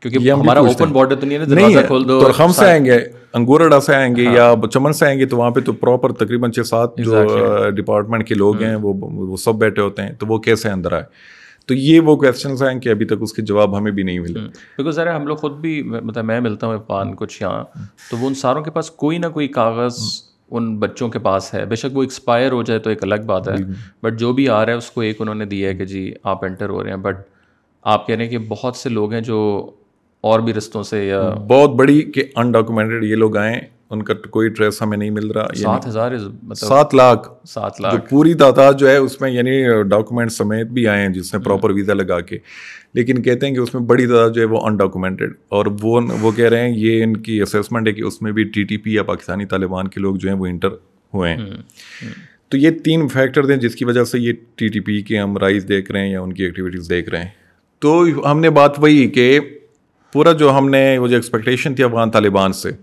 क्योंकि ये हमारा ओपन बॉर्डर तो नहीं है ना खोल दो तो हम से आएंगे अंगोराडा से आएंगे हाँ। या चमन से आएंगे तो वहाँ पे तो प्रॉपर तकरीबन छः सात जो डिपार्टमेंट के लोग हम्म। हैं वो वो सब बैठे होते हैं तो वो कैसे अंदर आए तो ये वो क्वेश्चन हैं कि अभी तक उसके जवाब हमें भी नहीं मिले बिकॉज हम्म। अरे हम लोग खुद भी मतलब मैं मिलता हूँ पान कुछ यहाँ तो वो उन सारों के पास कोई ना कोई कागज़ हम्म। उन बच्चों के पास है बेशक वो एक्सपायर हो जाए तो एक अलग बात है बट जो भी आ रहा है उसको एक उन्होंने दिया है कि जी आप एंटर हो रहे हैं बट आप कह रहे हैं कि बहुत से लोग हैं जो और भी रिश्तों से या बहुत बड़ी कि अनडॉक्यूमेंटेड ये लोग आए उनका तो कोई ट्रेस हमें नहीं मिल रहा सात हजार मतलब सात लाख सात लाख पूरी तादाद जो है उसमें यानी डॉक्यूमेंट समेत भी आए हैं जिसमें प्रॉपर हम्म। वीज़ा लगा के लेकिन कहते हैं कि उसमें बड़ी तादाद जो है वो अनडॉक्यूमेंटेड और वो वो कह रहे हैं ये इनकी असेसमेंट है कि उसमें भी टीटीपी या पाकिस्तानी तालिबान के लोग जो हैं वो इंटर हुए हैं हम्म, हम्म। तो ये तीन फैक्टर हैं जिसकी वजह से ये टीटीपी के हम राइज देख रहे हैं या उनकी एक्टिविटीज़ देख रहे हैं तो हमने बात वही कि पूरा जो हमने वो जो एक्सपेक्टेशन थी अफगान तालिबान से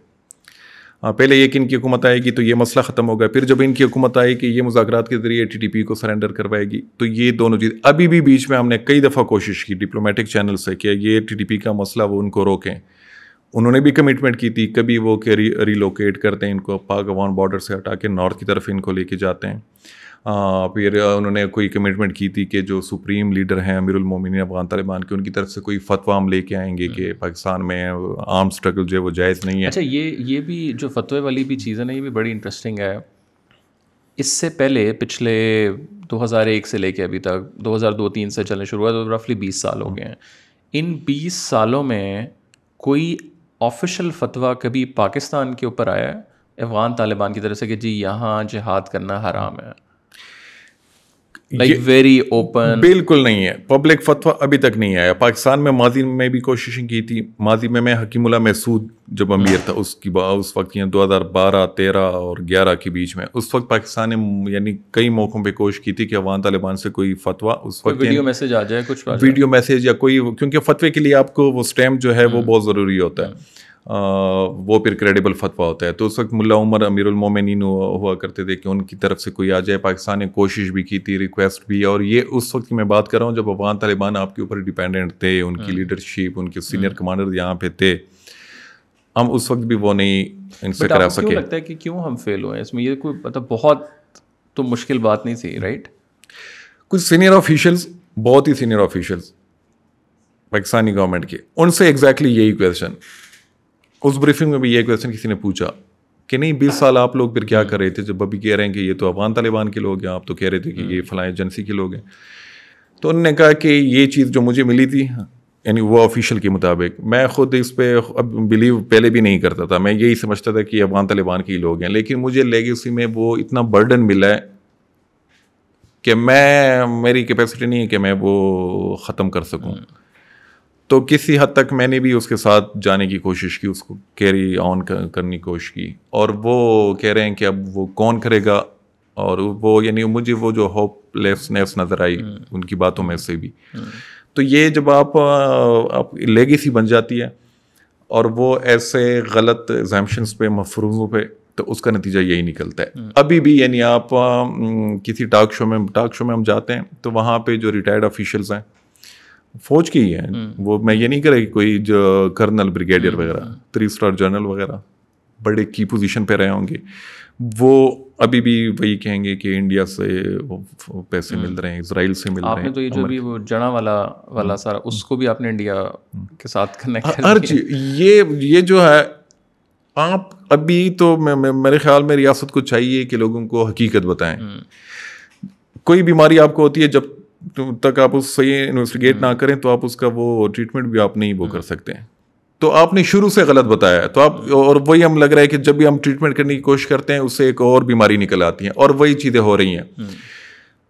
हाँ, पहले एक इनकी हुकूमत आएगी तो ये मसला ख़त्म होगा फिर जब इनकी हुकूमत आई कि ये मुजाकर के ज़रिए टी टी पी को सरेंडर करवाएगी तो ये दोनों चीज़ अभी भी बीच में हमने कई दफ़ा कोशिश की डिप्लोमेटिक चैनल से कि ये टी टी पी का मसला वो उनको रोकें उन्होंने भी कमिटमेंट की थी कभी वो कि री रिलोकेट करते हैं इनको पाक अवान बॉर्डर से हटा के नॉर्थ की तरफ इनको लेके जाते हैं फिर उन्होंने कोई कमिटमेंट की थी कि जो सुप्रीम लीडर हैं अमीरुल मोमिन अफगान तालिबान के उनकी तरफ से कोई फतवा हम लेके आएंगे कि हम्म। पाकिस्तान में आर्म स्ट्रगल जो है वो जायज़ नहीं है अच्छा ये ये भी जो फतवे वाली भी चीज़ है ना ये भी बड़ी इंटरेस्टिंग है इससे पहले पिछले 2001 से लेके अभी तक 2002-3 से चलने शुरू हुआ तो रफली 20 साल हो हम्म। गए हैं इन 20 सालों में कोई ऑफिशियल फतवा कभी पाकिस्तान के ऊपर आया है अफ़गान तालिबान की तरफ से कि जी यहाँ जहाद करना हराम है लाइक वेरी ओपन बिल्कुल नहीं है पब्लिक फतवा अभी तक नहीं आया पाकिस्तान में माजी में भी कोशिशें की थी माजी में मैं हकीमुल्ला महसूद जब अमीर था उसकी उस वक्त दो हज़ार बारह तेरह और ग्यारह के बीच में उस वक्त पाकिस्तान ने यानी कई मौक़ों पर कोशिश की थी कि अफगान तालिबान से कोई फतवा उस वक्त वीडियो मैसेज आ जाए कुछ वीडियो मैसेज या कोई क्योंकि फतवे के लिए आपको वो स्टैम्प जो है वो हम्म। बहुत ज़रूरी होता है हम्म। वो फिर क्रेडिबल फतवा होता है तो उस वक्त मुला उमर अमीरुल उमोमिन हुआ करते थे कि उनकी तरफ से कोई आ जाए पाकिस्तान ने कोशिश भी की थी रिक्वेस्ट भी और ये उस वक्त की मैं बात कर रहा हूँ जब अफगान तालिबान आपके ऊपर डिपेंडेंट थे उनकी लीडरशिप हाँ। उनके सीनियर हाँ। कमांडर यहाँ पे थे हम उस वक्त भी वो नहीं इनसे करा सके क्यों लगता है कि क्यों हम फेल हुए इसमें ये कोई मतलब बहुत तो मुश्किल बात नहीं थी राइट कुछ सीनियर ऑफिशियल्स बहुत ही सीनियर ऑफिशियल्स पाकिस्तानी गवर्नमेंट के उनसे एग्जैक्टली exactly यही क्वेश्चन उस ब्रीफिंग में भी ये क्वेश्चन किसी ने पूछा कि नहीं बीस साल आप लोग फिर क्या कर रहे थे जब अभी कह रहे हैं कि ये तो अफगान तालिबान के लोग हैं आप तो कह रहे थे कि ये हम्म। फलां एजेंसी के लोग हैं तो उन्होंने कहा कि ये चीज़ जो मुझे मिली थी यानी वो ऑफिशियल के मुताबिक मैं खुद इस पर अब बिलीव पहले भी नहीं करता था मैं यही समझता था कि अफगान तालिबान के ही लोग हैं लेकिन मुझे लेगेसी में वो इतना बर्डन मिला है कि मैं मेरी कैपेसिटी नहीं है कि मैं वो ख़त्म कर सकूँ हम्म। तो किसी हद तक मैंने भी उसके साथ जाने की कोशिश की उसको कैरी ऑन करने की कोशिश की और वो कह रहे हैं कि अब वो कौन करेगा और वो यानी मुझे वो जो होपलेसनेस नज़र आई हम्म। उनकी बातों में से भी हम्म। तो ये जब आप, आप लेगेसी बन जाती है और वो ऐसे गलत एग्जाम्शंस पे मफरूमों पे तो उसका नतीजा यही निकलता है हम्म। अभी भी यानी आप किसी टाक शो में टाक शो में हम जाते हैं तो वहाँ पे जो रिटायर्ड ऑफिशल्स हैं फौज की ही है हम्म। वो मैं ये नहीं कह रहा कि कोई जो कर्नल ब्रिगेडियर हम्म, वगैरह थ्री स्टार जनरल वगैरह बड़े की पोजीशन पे रहे होंगे वो अभी भी वही कहेंगे कि इंडिया से पैसे हम्म। मिल रहे हैं इसराइल से मिल रहे हैं तो ये जो भी वो जना वाला वाला सारा उसको भी आपने इंडिया के साथ कनेक्ट हर चीज ये ये जो है आप अभी तो मैं, मैं, मेरे ख्याल में रियासत को चाहिए कि लोगों को हकीकत बताएं कोई बीमारी आपको होती है जब तो तक आप उस सही इन्वेस्टिगेट हम्म। ना करें तो आप उसका वो ट्रीटमेंट भी आप नहीं वो कर हम्म। सकते हैं तो आपने शुरू से गलत बताया तो आप और वही हम लग रहा है कि जब भी हम ट्रीटमेंट करने की कोशिश करते हैं उससे एक और बीमारी निकल आती है और वही चीज़ें हो रही हैं हम्म।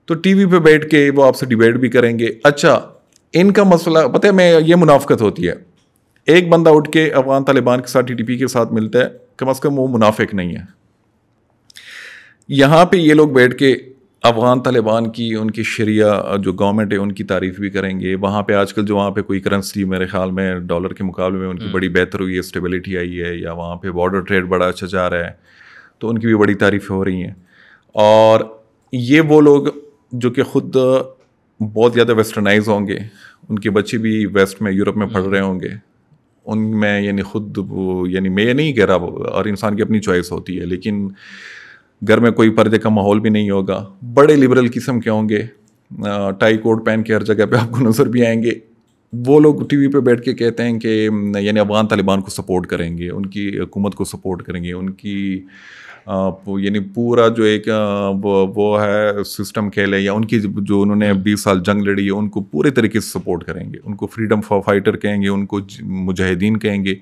तो टीवी पे बैठ के वो आपसे डिबेट भी करेंगे अच्छा इनका मसला पता है मैं ये मुनाफ्त होती है एक बंदा उठ के अफगान तालिबान के साथ टी के साथ मिलता है कम अज़ कम वो मुनाफिक नहीं है यहाँ पे ये लोग बैठ के अफ़गान तालिबान की उनकी शरिया जो गवर्नमेंट है उनकी तारीफ़ भी करेंगे वहाँ पे आजकल जो वहाँ पे कोई करेंसी मेरे ख्याल में डॉलर के मुकाबले में उनकी हम्म। बड़ी बेहतर हुई है स्टेबिलिटी आई है या वहाँ पे बॉर्डर ट्रेड बड़ा अच्छा जा रहा है तो उनकी भी बड़ी तारीफ़ हो रही हैं और ये वो लोग जो कि ख़ुद बहुत ज़्यादा वेस्टर्नाइज होंगे उनके बच्चे भी वेस्ट में यूरोप में पढ़ हम्म। रहे होंगे उनमें यानी खुद यानी मैं ये नहीं कह रहा और इंसान की अपनी चॉइस होती है लेकिन घर में कोई पर्दे का माहौल भी नहीं होगा बड़े लिबरल किस्म के होंगे टाई कोट पहन के हर जगह पे आपको नज़र भी आएंगे वो लोग टीवी पे बैठ के कहते हैं कि यानी अफ़गान तालिबान को सपोर्ट करेंगे उनकी हुकूमत को सपोर्ट करेंगे उनकी यानी पूरा जो एक वो, वो है सिस्टम कह लें या उनकी जो उन्होंने 20 साल जंग लड़ी है उनको पूरे तरीके से सपोर्ट करेंगे उनको फ्रीडम फॉर फाइटर कहेंगे उनको मुजाहिदीन कहेंगे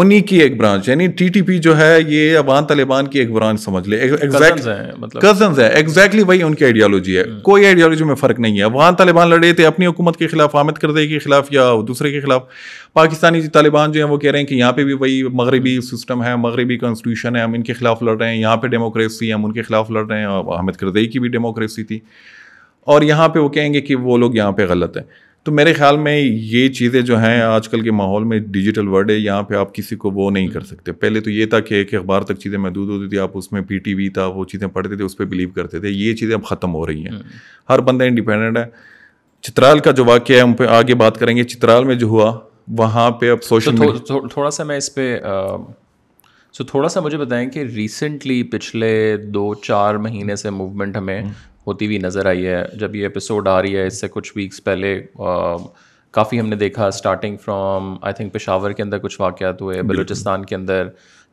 उन्हीं की एक ब्रांच यानी टीटीपी जो है ये अफान तालिबान की एक ब्रांच समझ ले कजन है एग्जैक्टली वही उनकी आइडियोलॉजी है हम्म। कोई आइडियोलॉजी में फर्क नहीं है अफगान तालिबान लड़े थे अपनी हुकूमत के खिलाफ हामिद करदे के खिलाफ या दूसरे के खिलाफ पाकिस्तानी तालिबान जो है वो कह रहे हैं कि यहाँ पे भी वही मगरबी सिस्टम हम्म। है मगरबी कॉन्स्टिट्यूशन है हम इनके खिलाफ लड़ रहे हैं यहाँ पे डेमोक्रेसी हम उनके खिलाफ लड़ रहे हैं और हामिद करदई की भी डेमोक्रेसी थी और यहाँ पे वो कहेंगे कि वो लोग यहाँ पे गलत है तो मेरे ख्याल में ये चीज़ें जो हैं आजकल के माहौल में डिजिटल वर्ल्ड है यहाँ पे आप किसी को वो नहीं कर सकते पहले तो ये था कि एक अखबार तक चीज़ें महदूद होती थी आप उसमें पी टी वी था वो चीज़ें पढ़ते थे उस पर बिलीव करते थे ये चीज़ें अब ख़त्म हो रही हैं हम्म। हर बंदा इंडिपेंडेंट है चित्राल का जो वाक्य है उन पर आगे बात करेंगे चित्राल में जो हुआ वहाँ पर अब सोशल तो थो, थो, थोड़ा सा मैं इस पर सो थोड़ा सा मुझे बताएं कि रिसेंटली पिछले दो चार महीने से मूवमेंट हमें हम्म। होती हुई नज़र आई है जब ये एपिसोड आ रही है इससे कुछ वीक्स पहले काफ़ी हमने देखा starting from I think Peshawar के अंदर कुछ वाक़ हुए बलूचिस्तान के अंदर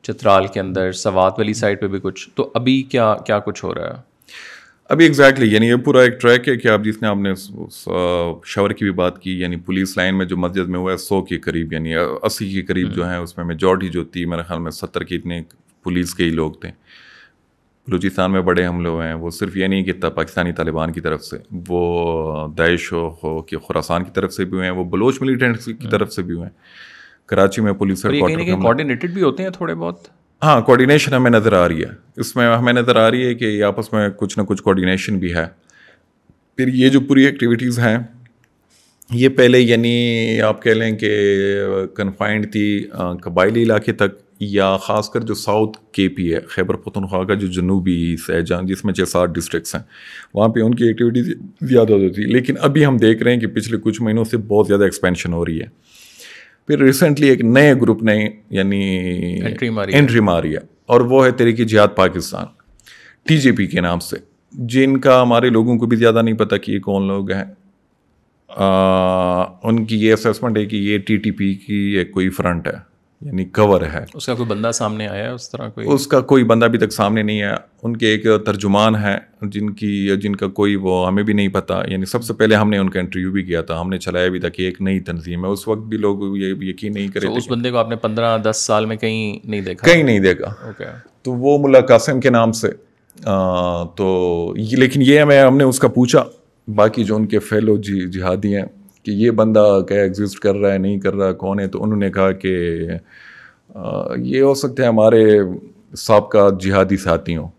चित्राल के अंदर सवात वाली साइड पे भी कुछ तो अभी क्या क्या कुछ हो रहा है अभी एग्जैक्टली exactly, यानी ये पूरा एक ट्रैक है कि आप जिसने आपने शवर की भी बात की यानी पुलिस लाइन में जो मस्जिद में हुआ है सौ के करीब यानी अस्सी के करीब हम्म। जो है उसमें मेजॉरिटी जो थी मेरे ख्याल में सत्तर के इतने पुलिस के ही लोग थे बलूचिस्तान में बड़े हमले हुए हैं वो सिर्फ ये नहीं कि पाकिस्तानी तालिबान की तरफ से वो दाइश हो कि खुरासान की तरफ से भी हुए हैं वो बलोच मिलिटेंट्स की हाँ। तरफ से भी हुए हैं कराची में पुलिस कोऑर्डिनेटेड भी होते हैं थोड़े बहुत हाँ कोऑर्डिनेशन हमें नज़र आ रही है इसमें हमें नज़र आ रही है कि आपस में कुछ ना कुछ कोऑर्डिनेशन भी है फिर ये जो पूरी एक्टिविटीज़ हैं ये पहले यानी आप कह लें कि कन्फाइंड थी कबायली इलाके तक या ख़ासकर जो साउथ के पी है खैबर पतनख्वा का जो जनूबी है जहाँ जिसमें छः सात डिस्ट्रिक्स हैं वहाँ पे उनकी एक्टिविटी ज़्यादा होती है लेकिन अभी हम देख रहे हैं कि पिछले कुछ महीनों से बहुत ज़्यादा एक्सपेंशन हो रही है फिर रिसेंटली एक नए ग्रुप ने यानी एंट्री मारी एंट्री मारी है और वो है तरीके जिहाद पाकिस्तान पी के नाम से जिनका हमारे लोगों को भी ज़्यादा नहीं पता कि ये कौन लोग हैं उनकी ये असेसमेंट है कि ये टीटीपी की एक कोई फ्रंट है यानी कवर है उसका कोई बंदा सामने आया है उस तरह कोई उसका कोई बंदा अभी तक सामने नहीं आया उनके एक तर्जुमान है जिनकी जिनका कोई वो हमें भी नहीं पता यानी सबसे पहले हमने उनका इंटरव्यू भी किया था हमने चलाया भी था कि एक नई तंजीम है उस वक्त भी लोग ये यकीन नहीं करे तो उस बंदे को आपने पंद्रह दस साल में कहीं नहीं देखा कहीं नहीं देखा ओके तो वो मुला कासिम के नाम से तो लेकिन ये मैं हमने उसका पूछा बाकी जो उनके फेलो जी जिहादी हैं कि ये बंदा क्या एग्जिस्ट कर रहा है नहीं कर रहा कौन है तो उन्होंने कहा कि ये हो सकते हैं हमारे सबका जिहादी साथी हो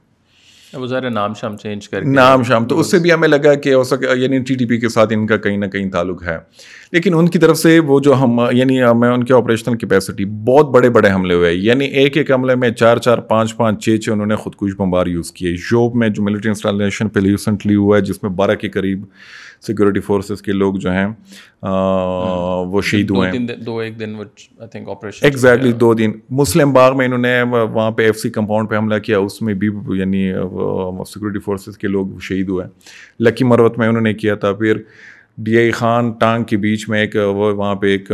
वो सारे नाम शाम चेंज कर नाम शाम तो उससे भी हमें लगा कि हो सके यानी टी टी पी के साथ इनका कहीं ना कहीं ताल्लुक है लेकिन उनकी तरफ से वो जो हम यानी हमें उनके ऑपरेशनल कैपेसिटी बहुत बड़े बड़े हमले हुए यानी एक एक हमले में चार चार पाँच पाँच छः छः उन्होंने खुदकुश बम्बार यूज़ किए शोब में जो मिलिट्री इंस्टॉलेशन पे रिसेंटली हुआ है जिसमें बारह के करीब सिक्योरिटी फोर्सेस के लोग जो हैं वो शहीद हुए हैं दो एक दिन आई थिंक ऑपरेशन एग्जैक्टली दो दिन मुस्लिम बाग में इन्होंने वहाँ पे एफसी कंपाउंड पे हमला किया उसमें भी यानी सिक्योरिटी फोर्सेस के लोग शहीद हुए लकी मरवत में उन्होंने किया था फिर डीआई खान टांग के बीच में एक वो वहाँ पे एक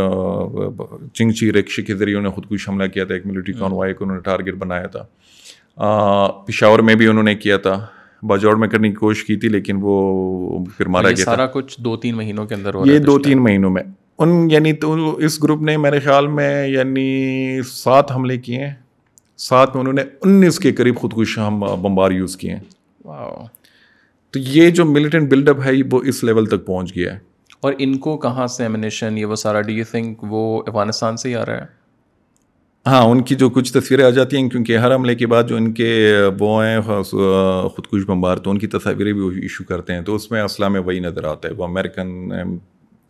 चिंगची रिक्शे के ज़रिए उन्होंने खुदकुश हमला किया था एक मिलिट्री हम्म। कॉन्वाई को उन्होंने टारगेट बनाया था पिशावर में भी उन्होंने किया था बाजौड़ में करने की कोशिश की थी लेकिन वो फिर मारा गया सारा कुछ दो तीन महीनों के अंदर हो ये दो तीन महीनों में उन यानी तो इस ग्रुप ने मेरे ख्याल में यानी सात हमले किए हैं साथ में उन्होंने उन्नीस के करीब खुदकुश हम बम्बार यूज़ किए हैं तो ये जो मिलिटेंट बिल्डअप है वो इस लेवल तक पहुंच गया है और इनको कहाँ से एमिनेशन ये वो सारा डी यू थिंक वो अफगानिस्तान से ही आ रहा है हाँ उनकी जो कुछ तस्वीरें आ जाती हैं क्योंकि हर हमले के बाद जो इनके वो हैं हाँ, ख़ुदकुश बम्बार तो उनकी तस्वीरें भी इशू करते हैं तो उसमें असला में वही नज़र आता है वो अमेरिकन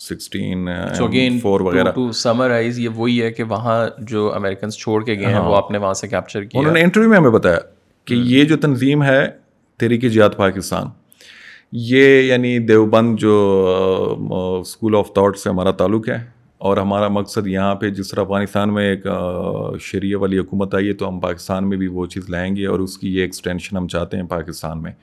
सिक्सटीन फोर वगैरह टू समराइज ये वही है कि वहाँ जो अमेरिकन छोड़ के गए हैं वो हाँ। आपने वहाँ से कैप्चर किया उन्होंने इंटरव्यू में हमें बताया कि हम्म। ये जो तंजीम है की जियात पाकिस्तान ये यानी देवबंद जो स्कूल ऑफ थाट से हमारा ताल्लुक़ है और हमारा मकसद यहाँ पे जिस तरह अफगानिस्तान में एक शरीय वाली हुकूमत आई है तो हम पाकिस्तान में भी वो चीज़ लाएंगे और उसकी ये एक्सटेंशन हम चाहते हैं पाकिस्तान में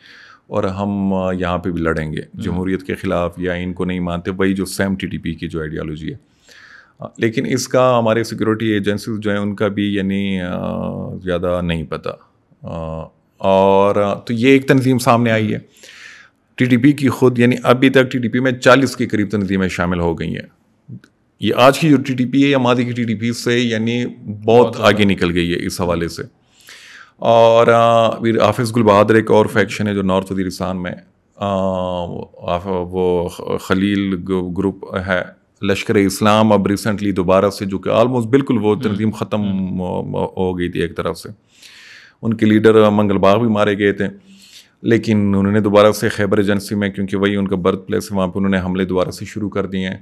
और हम यहाँ पे भी लड़ेंगे हम्म। जमहूरीत के ख़िलाफ़ या इनको नहीं मानते वही जो सेम टी की जो आइडियालॉजी है लेकिन इसका हमारे सिक्योरिटी एजेंसी जो हैं उनका भी यानी ज़्यादा नहीं पता और तो ये एक तनजीम सामने आई है पी हम्म। की खुद यानी अभी तक पी में 40 के करीब तनजीमें शामिल हो गई हैं ये आज की जो टी है या मादी की टी से यानी बहुत आगे निकल गई है इस हवाले से और वीर हाफिज़ गुल बहादुर एक और फैक्शन है जो नॉर्थ वजीरिस्तान में आ, वो खलील ग्रुप है लश्कर इस्लाम अब रिसेंटली दोबारा से जो कि आलमोस्ट बिल्कुल वो हम्म, तनजीम ख़त्म हम्म। हो गई थी एक तरफ से उनके लीडर मंगल बाग भी मारे गए थे लेकिन उन्होंने दोबारा से खैबर एजेंसी में क्योंकि वही उनका बर्थ प्लेस है वहाँ पर उन्होंने हमले दोबारा से शुरू कर दिए हैं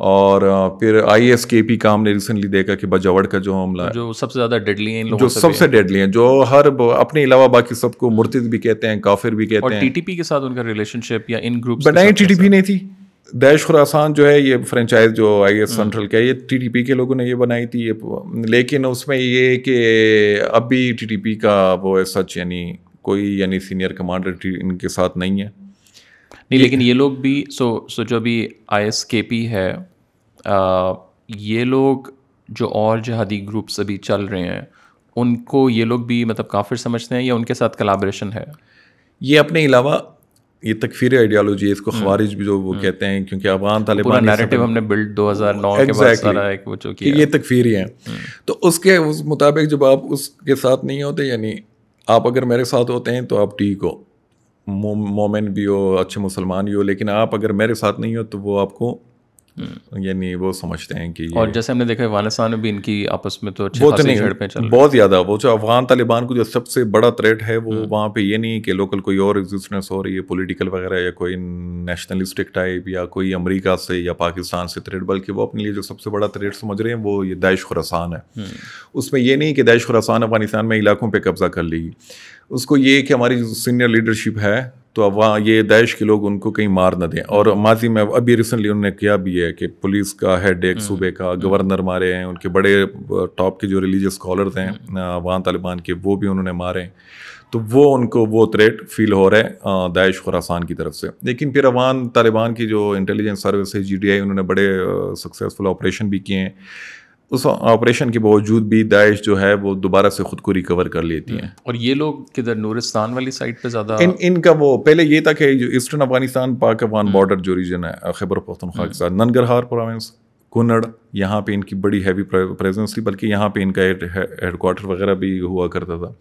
और फिर आई एस के पी का हमने रिसेंटली देखा कि बजावड़ का जो हमला जो सबसे ज़्यादा डेडली है जो सबसे डेडली है जो हर अपने अलावा बाकी सबको मुर्तिद भी कहते हैं काफिर भी कहते हैं टी टी पी के साथ उनका रिलेशनशिप या इन ग्रुप बनाई टी टी पी नहीं थी दैश खुरासान जो है ये फ्रेंचाइज जो आई एस सेंट्रल का ये टी टी पी के लोगों ने ये बनाई थी ये लेकिन उसमें ये कि अब भी टी टी पी का वो सच यानी कोई यानी सीनियर कमांडर इनके साथ नहीं है नहीं लेकिन ये लोग भी सो सो जो अभी आई एस के पी है आ, ये लोग जो और जहादी ग्रुप्स अभी चल रहे हैं उनको ये लोग भी मतलब काफिर समझते हैं या उनके साथ कलाब्रेशन है ये अपने अलावा ये तकफीर आइडियालॉजी है इसको हम्म। खबारिज भी जो वो हम्म। कहते हैं क्योंकि अफगान तो तालिबान नैरेटिव हमने बिल्ड 2009 exactly, के बाद सारा एक वो जो ये तकफीर हैं हम्म। तो उसके उस मुताबिक जब आप उसके साथ नहीं होते यानी आप अगर मेरे साथ होते हैं तो आप ठीक हो मोमिन भी हो अच्छे मुसलमान भी हो लेकिन आप अगर मेरे साथ नहीं हो तो वो आपको यानी वो समझते हैं कि और जैसे हमने देखा अफगानिस्तान में भी इनकी आपस में तो, तो बहुत नहीं बहुत ज़्यादा वो जो अफगान तालिबान को जो सबसे बड़ा थ्रेट है वो हम्म। वहाँ पे ये नहीं कि लोकल कोई और एग्जिस्टेंस हो रही है पॉलिटिकल वगैरह या कोई नेशनलिस्टिक टाइप या कोई अमरीका से या पाकिस्तान से थ्रेट बल्कि वो अपने लिए जो सबसे बड़ा थ्रेट समझ रहे हैं वो ये दाइश खुरासान है हम्म। उसमें यह नहीं कि दाइश खुरासान अफगानिस्तान में इलाकों पर कब्जा कर ली उसको ये कि हमारी सीनियर लीडरशिप है तो अब वहाँ ये दाइश के लोग उनको कहीं मार ना दें और माजी में अभी रिसेंटली उन्होंने किया भी है कि पुलिस का हेड हम्म। एक सूबे का गवर्नर हम्म। मारे हैं उनके बड़े टॉप के जो रिलीजियस स्कॉलर्स हैं हम्म। वहाँ तालिबान के वो भी उन्होंने मारे हैं तो वो उनको वो थ्रेट फील हो रहा है दाइश खुरासान की तरफ से लेकिन फिर अवान तालिबान की जो इंटेलिजेंस सर्विस है जी उन्होंने बड़े सक्सेसफुल ऑपरेशन भी किए हैं उस ऑपरेशन के बावजूद भी दाइश जो है वो दोबारा से खुद को रिकवर कर लेती हैं और ये लोग किधर नूरिस्तान वाली साइड पे ज़्यादा इन इनका वो पहले ये था कि जो ईस्टर्न अफगानिस्तान पाक अफगान बॉर्डर जो रीजन है खैबर पख्तनख्वा के हम्म। साथ ननगरहार प्रोविंस कुनड़ यहाँ पे इनकी बड़ी हैवी प्रेजेंस थी बल्कि यहाँ पे इनका हेडकोार्टर वगैरह भी हुआ करता था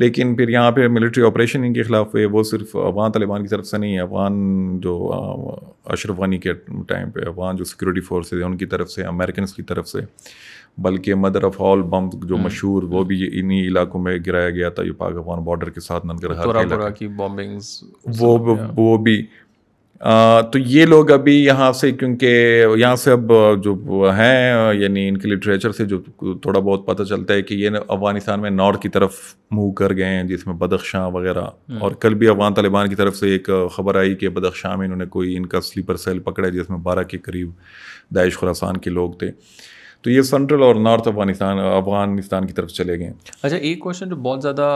लेकिन फिर यहाँ पे मिलिट्री ऑपरेशन इनके ख़िलाफ़ हुए वो सिर्फ अफगान तालिबान की तरफ से नहीं अफगान जो अशरफ गनी के टाइम पे अफगान जो सिक्योरिटी फोर्सेज है उनकी तरफ से अमेरिकन की तरफ से बल्कि मदर ऑफ ऑल बम जो हम्म। मशहूर वो भी इन्हीं इलाकों में गिराया गया था ये पाक अफगान बॉर्डर के साथ ननगरहार की बॉम्बिंग्स वो वो भी तो ये लोग अभी यहाँ से क्योंकि यहाँ से अब जो हैं यानी इनके लिटरेचर से जो थोड़ा बहुत पता चलता है कि ये अफगानिस्तान में नॉर्थ की तरफ मूव कर गए हैं जिसमें बदख्शां वगैरह हम्म। और कल भी अफगान तालिबान की तरफ से एक खबर आई कि बदख्शां में इन्होंने कोई इनका स्लीपर सेल पकड़ा जिसमें बारह के करीब दाइश खुरासान के लोग थे तो ये सेंट्रल और नॉर्थ अफगानिस्तान अफगानिस्तान की तरफ चले गए अच्छा एक क्वेश्चन जो बहुत ज़्यादा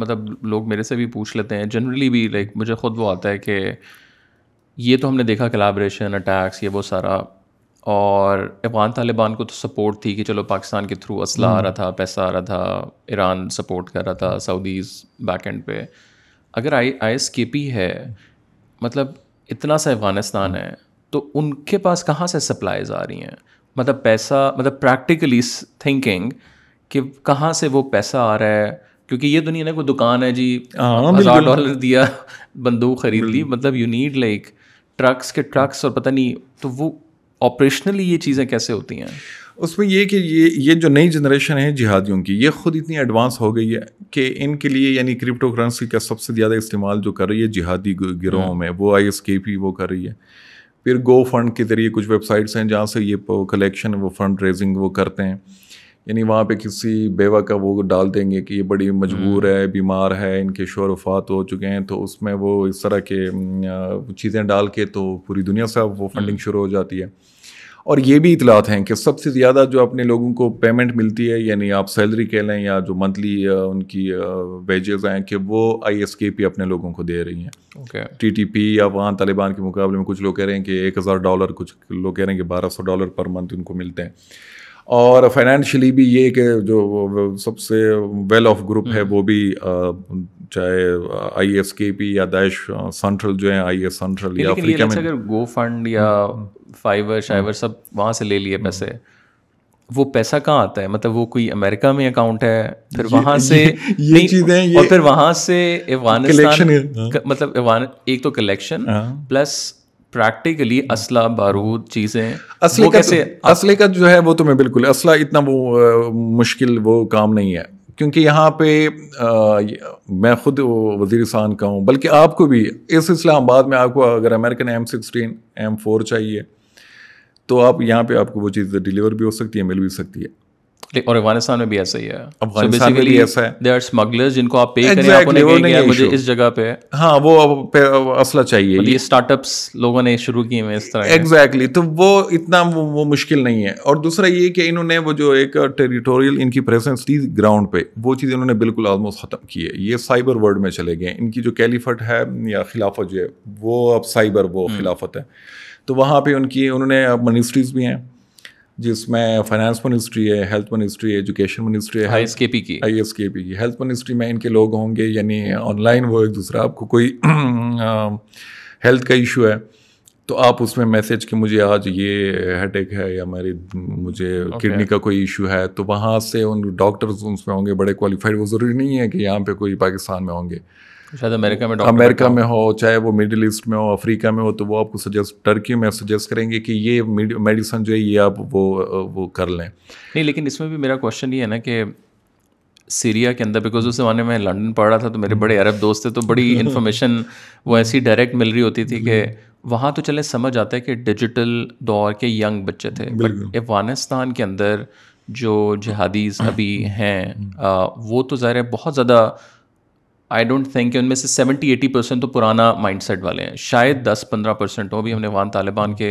मतलब लोग मेरे से भी पूछ लेते हैं जनरली भी लाइक मुझे ख़ुद वो आता है कि ये तो हमने देखा कलाब्रेशन अटैक्स ये वो सारा और अफगान तालिबान को तो सपोर्ट थी कि चलो पाकिस्तान के थ्रू असला आ रहा हम्म। था पैसा आ रहा था ईरान सपोर्ट कर रहा था सऊदीज़ बैक एंड पे अगर आई आई एस के पी है मतलब इतना सा अफ़गानिस्तान है तो उनके पास कहाँ से सप्लाईज आ रही हैं मतलब पैसा मतलब प्रैक्टिकली थिंकिंग कि कहाँ से वो पैसा आ रहा है क्योंकि ये तो नहीं ना कोई दुकान है जी हाँ, हाँ, हज़ार डॉलर दिया बंदूक खरीद ली मतलब यू नीड लाइक ट्रक्स के ट्रक्स और पता नहीं तो वो ऑपरेशनली ये चीज़ें कैसे होती हैं उसमें ये कि ये ये जो नई जनरेशन है जिहादियों की ये ख़ुद इतनी एडवांस हो गई है कि इनके लिए यानी क्रिप्टो करेंसी का सबसे ज़्यादा इस्तेमाल जो कर रही है जिहादी गिरोहों हाँ। में वो आई एस के पी वो कर रही है फिर गो फंड के ज़रिए कुछ वेबसाइट्स हैं जहाँ से ये कलेक्शन वो फंड रेजिंग वो करते हैं यानी वहाँ पे किसी बेवा का वो डाल देंगे कि ये बड़ी मजबूर हम्म। है बीमार है इनके शोर वफात हो चुके हैं तो उसमें वो इस तरह के चीज़ें डाल के तो पूरी दुनिया से वो फंडिंग हम्म। शुरू हो जाती है और ये भी इतलात हैं कि सबसे ज़्यादा जो अपने लोगों को पेमेंट मिलती है यानी आप सैलरी कह लें या जो मंथली उनकी वेजेस हैं कि वो आई एस के पी अपने लोगों को दे रही हैं टी टी पी या वहाँ तालिबान के मुकाबले में कुछ लोग कह रहे हैं कि एक हज़ार डॉलर कुछ लोग कह रहे हैं कि बारह सौ डॉलर पर मंथ उनको मिलते हैं और फाइनेंशियली भी ये कि जो सबसे वेल ऑफ ग्रुप है हम्म। वो भी चाहे आई एस के पी या दाइश सेंट्रल जो है आई एस सेंट्रल या अफ्रीका में अगर गो फंड या फाइवर हम्म। शाइवर हम्म। सब वहाँ से ले लिए पैसे वो पैसा कहाँ आता है मतलब वो कोई अमेरिका में अकाउंट है फिर वहाँ से ये, ये चीजें ये और फिर वहाँ से अफगानिस्तान हाँ। मतलब एक तो कलेक्शन प्लस हाँ। प्रैक्टिकली असला बारूद चीज़ें असले का कैसे असले का जो है वो तुम्हें बिल्कुल असला इतना वो आ, मुश्किल वो काम नहीं है क्योंकि यहाँ पे आ, मैं खुद वजीरस्तान का हूँ बल्कि आपको भी इस इस्लामाबाद में आपको अगर American M sixteen M four चाहिए तो आप यहाँ पे आपको वो चीज़ डिलीवर भी हो सकती है मिल भी सकती है और अफगानिस्तान में भी ऐसा ही है अफगानिस्तान में भी ऐसा है दे आर स्मगलर्स जिनको आप पे exactly, करें आपको नहीं नहीं मुझे इस जगह पे हाँ वो असला चाहिए मतलब ये स्टार्टअप्स लोगों ने शुरू किए हैं इस तरह एग्जैक्टली exactly, तो वो इतना वो, वो मुश्किल नहीं है और दूसरा ये कि इन्होंने वो जो एक टेरिटोरियल इनकी प्रेजेंस थी ग्राउंड पे वो चीज़ इन्होंने बिल्कुल ऑलमोस्ट ख़त्म की है ये साइबर वर्ल्ड में चले गए इनकी जो कैलिफट है या खिलाफत जो है वो अब साइबर वो हम्म। खिलाफत है तो वहाँ पे उनकी उन्होंने मिनिस्ट्रीज भी हैं जिसमें फाइनेंस मिनिस्ट्री है हेल्थ मिनिस्ट्री है एजुकेशन मिनिस्ट्री है आई एस के पी की आई एस के पी की हेल्थ मिनिस्ट्री में इनके लोग होंगे यानी ऑनलाइन वो एक दूसरा आपको कोई हेल्थ का इशू है तो आप उसमें मैसेज कि मुझे आज ये हेडेक है या मेरी मुझे okay. किडनी का कोई इशू है तो वहाँ से उन डॉक्टर्स उसमें होंगे बड़े क्वालिफाइड वो ज़रूरी नहीं है कि यहाँ पे कोई पाकिस्तान में होंगे शायद अमेरिका में अमेरिका में हो चाहे वो मिडिल ईस्ट में हो अफ्रीका में हो तो वो आपको सजेस्ट टर्की में सजेस्ट करेंगे कि ये मेडिसन जो है ये आप वो वो कर लें नहीं लेकिन इसमें भी मेरा क्वेश्चन ये है ना कि सीरिया के अंदर बिकॉज उस ज़माने में लंदन पढ़ रहा था तो मेरे बड़े अरब दोस्त थे तो बड़ी इन्फॉर्मेशन वो ऐसी डायरेक्ट मिल रही होती थी कि वहाँ तो चले समझ आता है कि डिजिटल दौर के यंग बच्चे थे अफगानिस्तान के अंदर जो जहादीज अभी हैं हम्म। वो तो ज़ाहिर बहुत ज़्यादा आई डोंट थिंक उनमें से सेवेंटी एटी परसेंट तो पुराना माइंडसेट वाले हैं शायद दस पंद्रह परसेंट हो भी हमने वन तालिबान के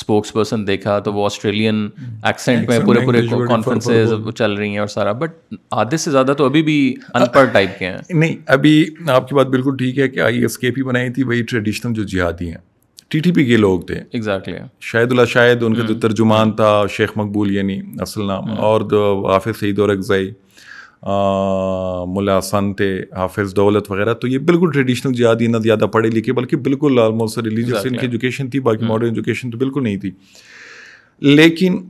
स्पोक्स पर्सन देखा तो वो ऑस्ट्रेलियन एक्सेंट hmm. में पूरे पूरे कॉन्फ्रेंसेज चल रही हैं और सारा बट आधे से ज़्यादा तो अभी भी अनपढ़ टाइप के हैं नहीं अभी आपकी बात बिल्कुल ठीक है कि आई एस के पी बनाई थी वही ट्रेडिशनल जो जिहादी हैं टी टी पी के लोग थे एग्जैक्टली exactly. शाहिद उनका जो hmm. तर्जुमान था शेख मकबूल यानी असल नाम hmm. और हाफिज सईद और अगजाई मुला थे हाफिज़ दौलत वगैरह तो ये बिल्कुल ट्रेडिशनल जिहादी ना ज़्यादा पढ़े लिखे बल्कि बिल्कुल आलमोस्ट रिलीजियस इनकी एजुकेशन थी बाकी मॉडर्न हम्म। एजुकेशन तो बिल्कुल नहीं थी लेकिन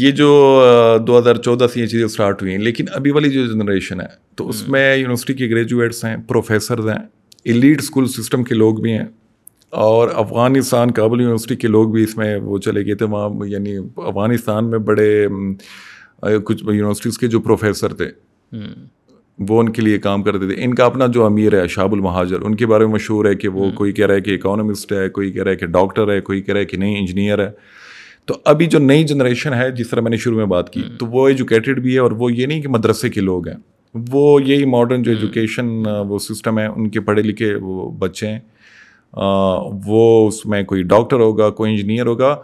ये जो 2014 से ये चीज़ें स्टार्ट हुई हैं लेकिन अभी वाली जो जनरेशन है तो हम्म। उसमें यूनिवर्सिटी के ग्रेजुएट्स हैं प्रोफेसर हैं एलीट स्कूल सिस्टम के लोग भी हैं और अफ़गानिस्तान काबुल यूनिवर्सिटी के लोग भी इसमें वो चले गए थे वहाँ यानी अफ़गानिस्तान में बड़े हम्म, कुछ यूनिवर्सिटीज़ के जो प्रोफेसर थे वो उनके लिए काम करते थे इनका अपना जो अमीर है शाबुल महाजर उनके बारे में मशहूर है कि वो हम्म। कोई कह रहा है कि इकोनॉमिस्ट है कोई कह रहा है कि डॉक्टर है कोई कह रहा है कि नहीं इंजीनियर है तो अभी जो नई जनरेशन है जिस तरह मैंने शुरू में बात की हम्म। तो वो एजुकेटेड भी है और वो ये नहीं कि मदरसे के लोग हैं वो यही मॉडर्न जो एजुकेशन हम्म। वो सिस्टम है उनके पढ़े लिखे वो बच्चे हैं वो उसमें कोई डॉक्टर होगा कोई इंजीनियर होगा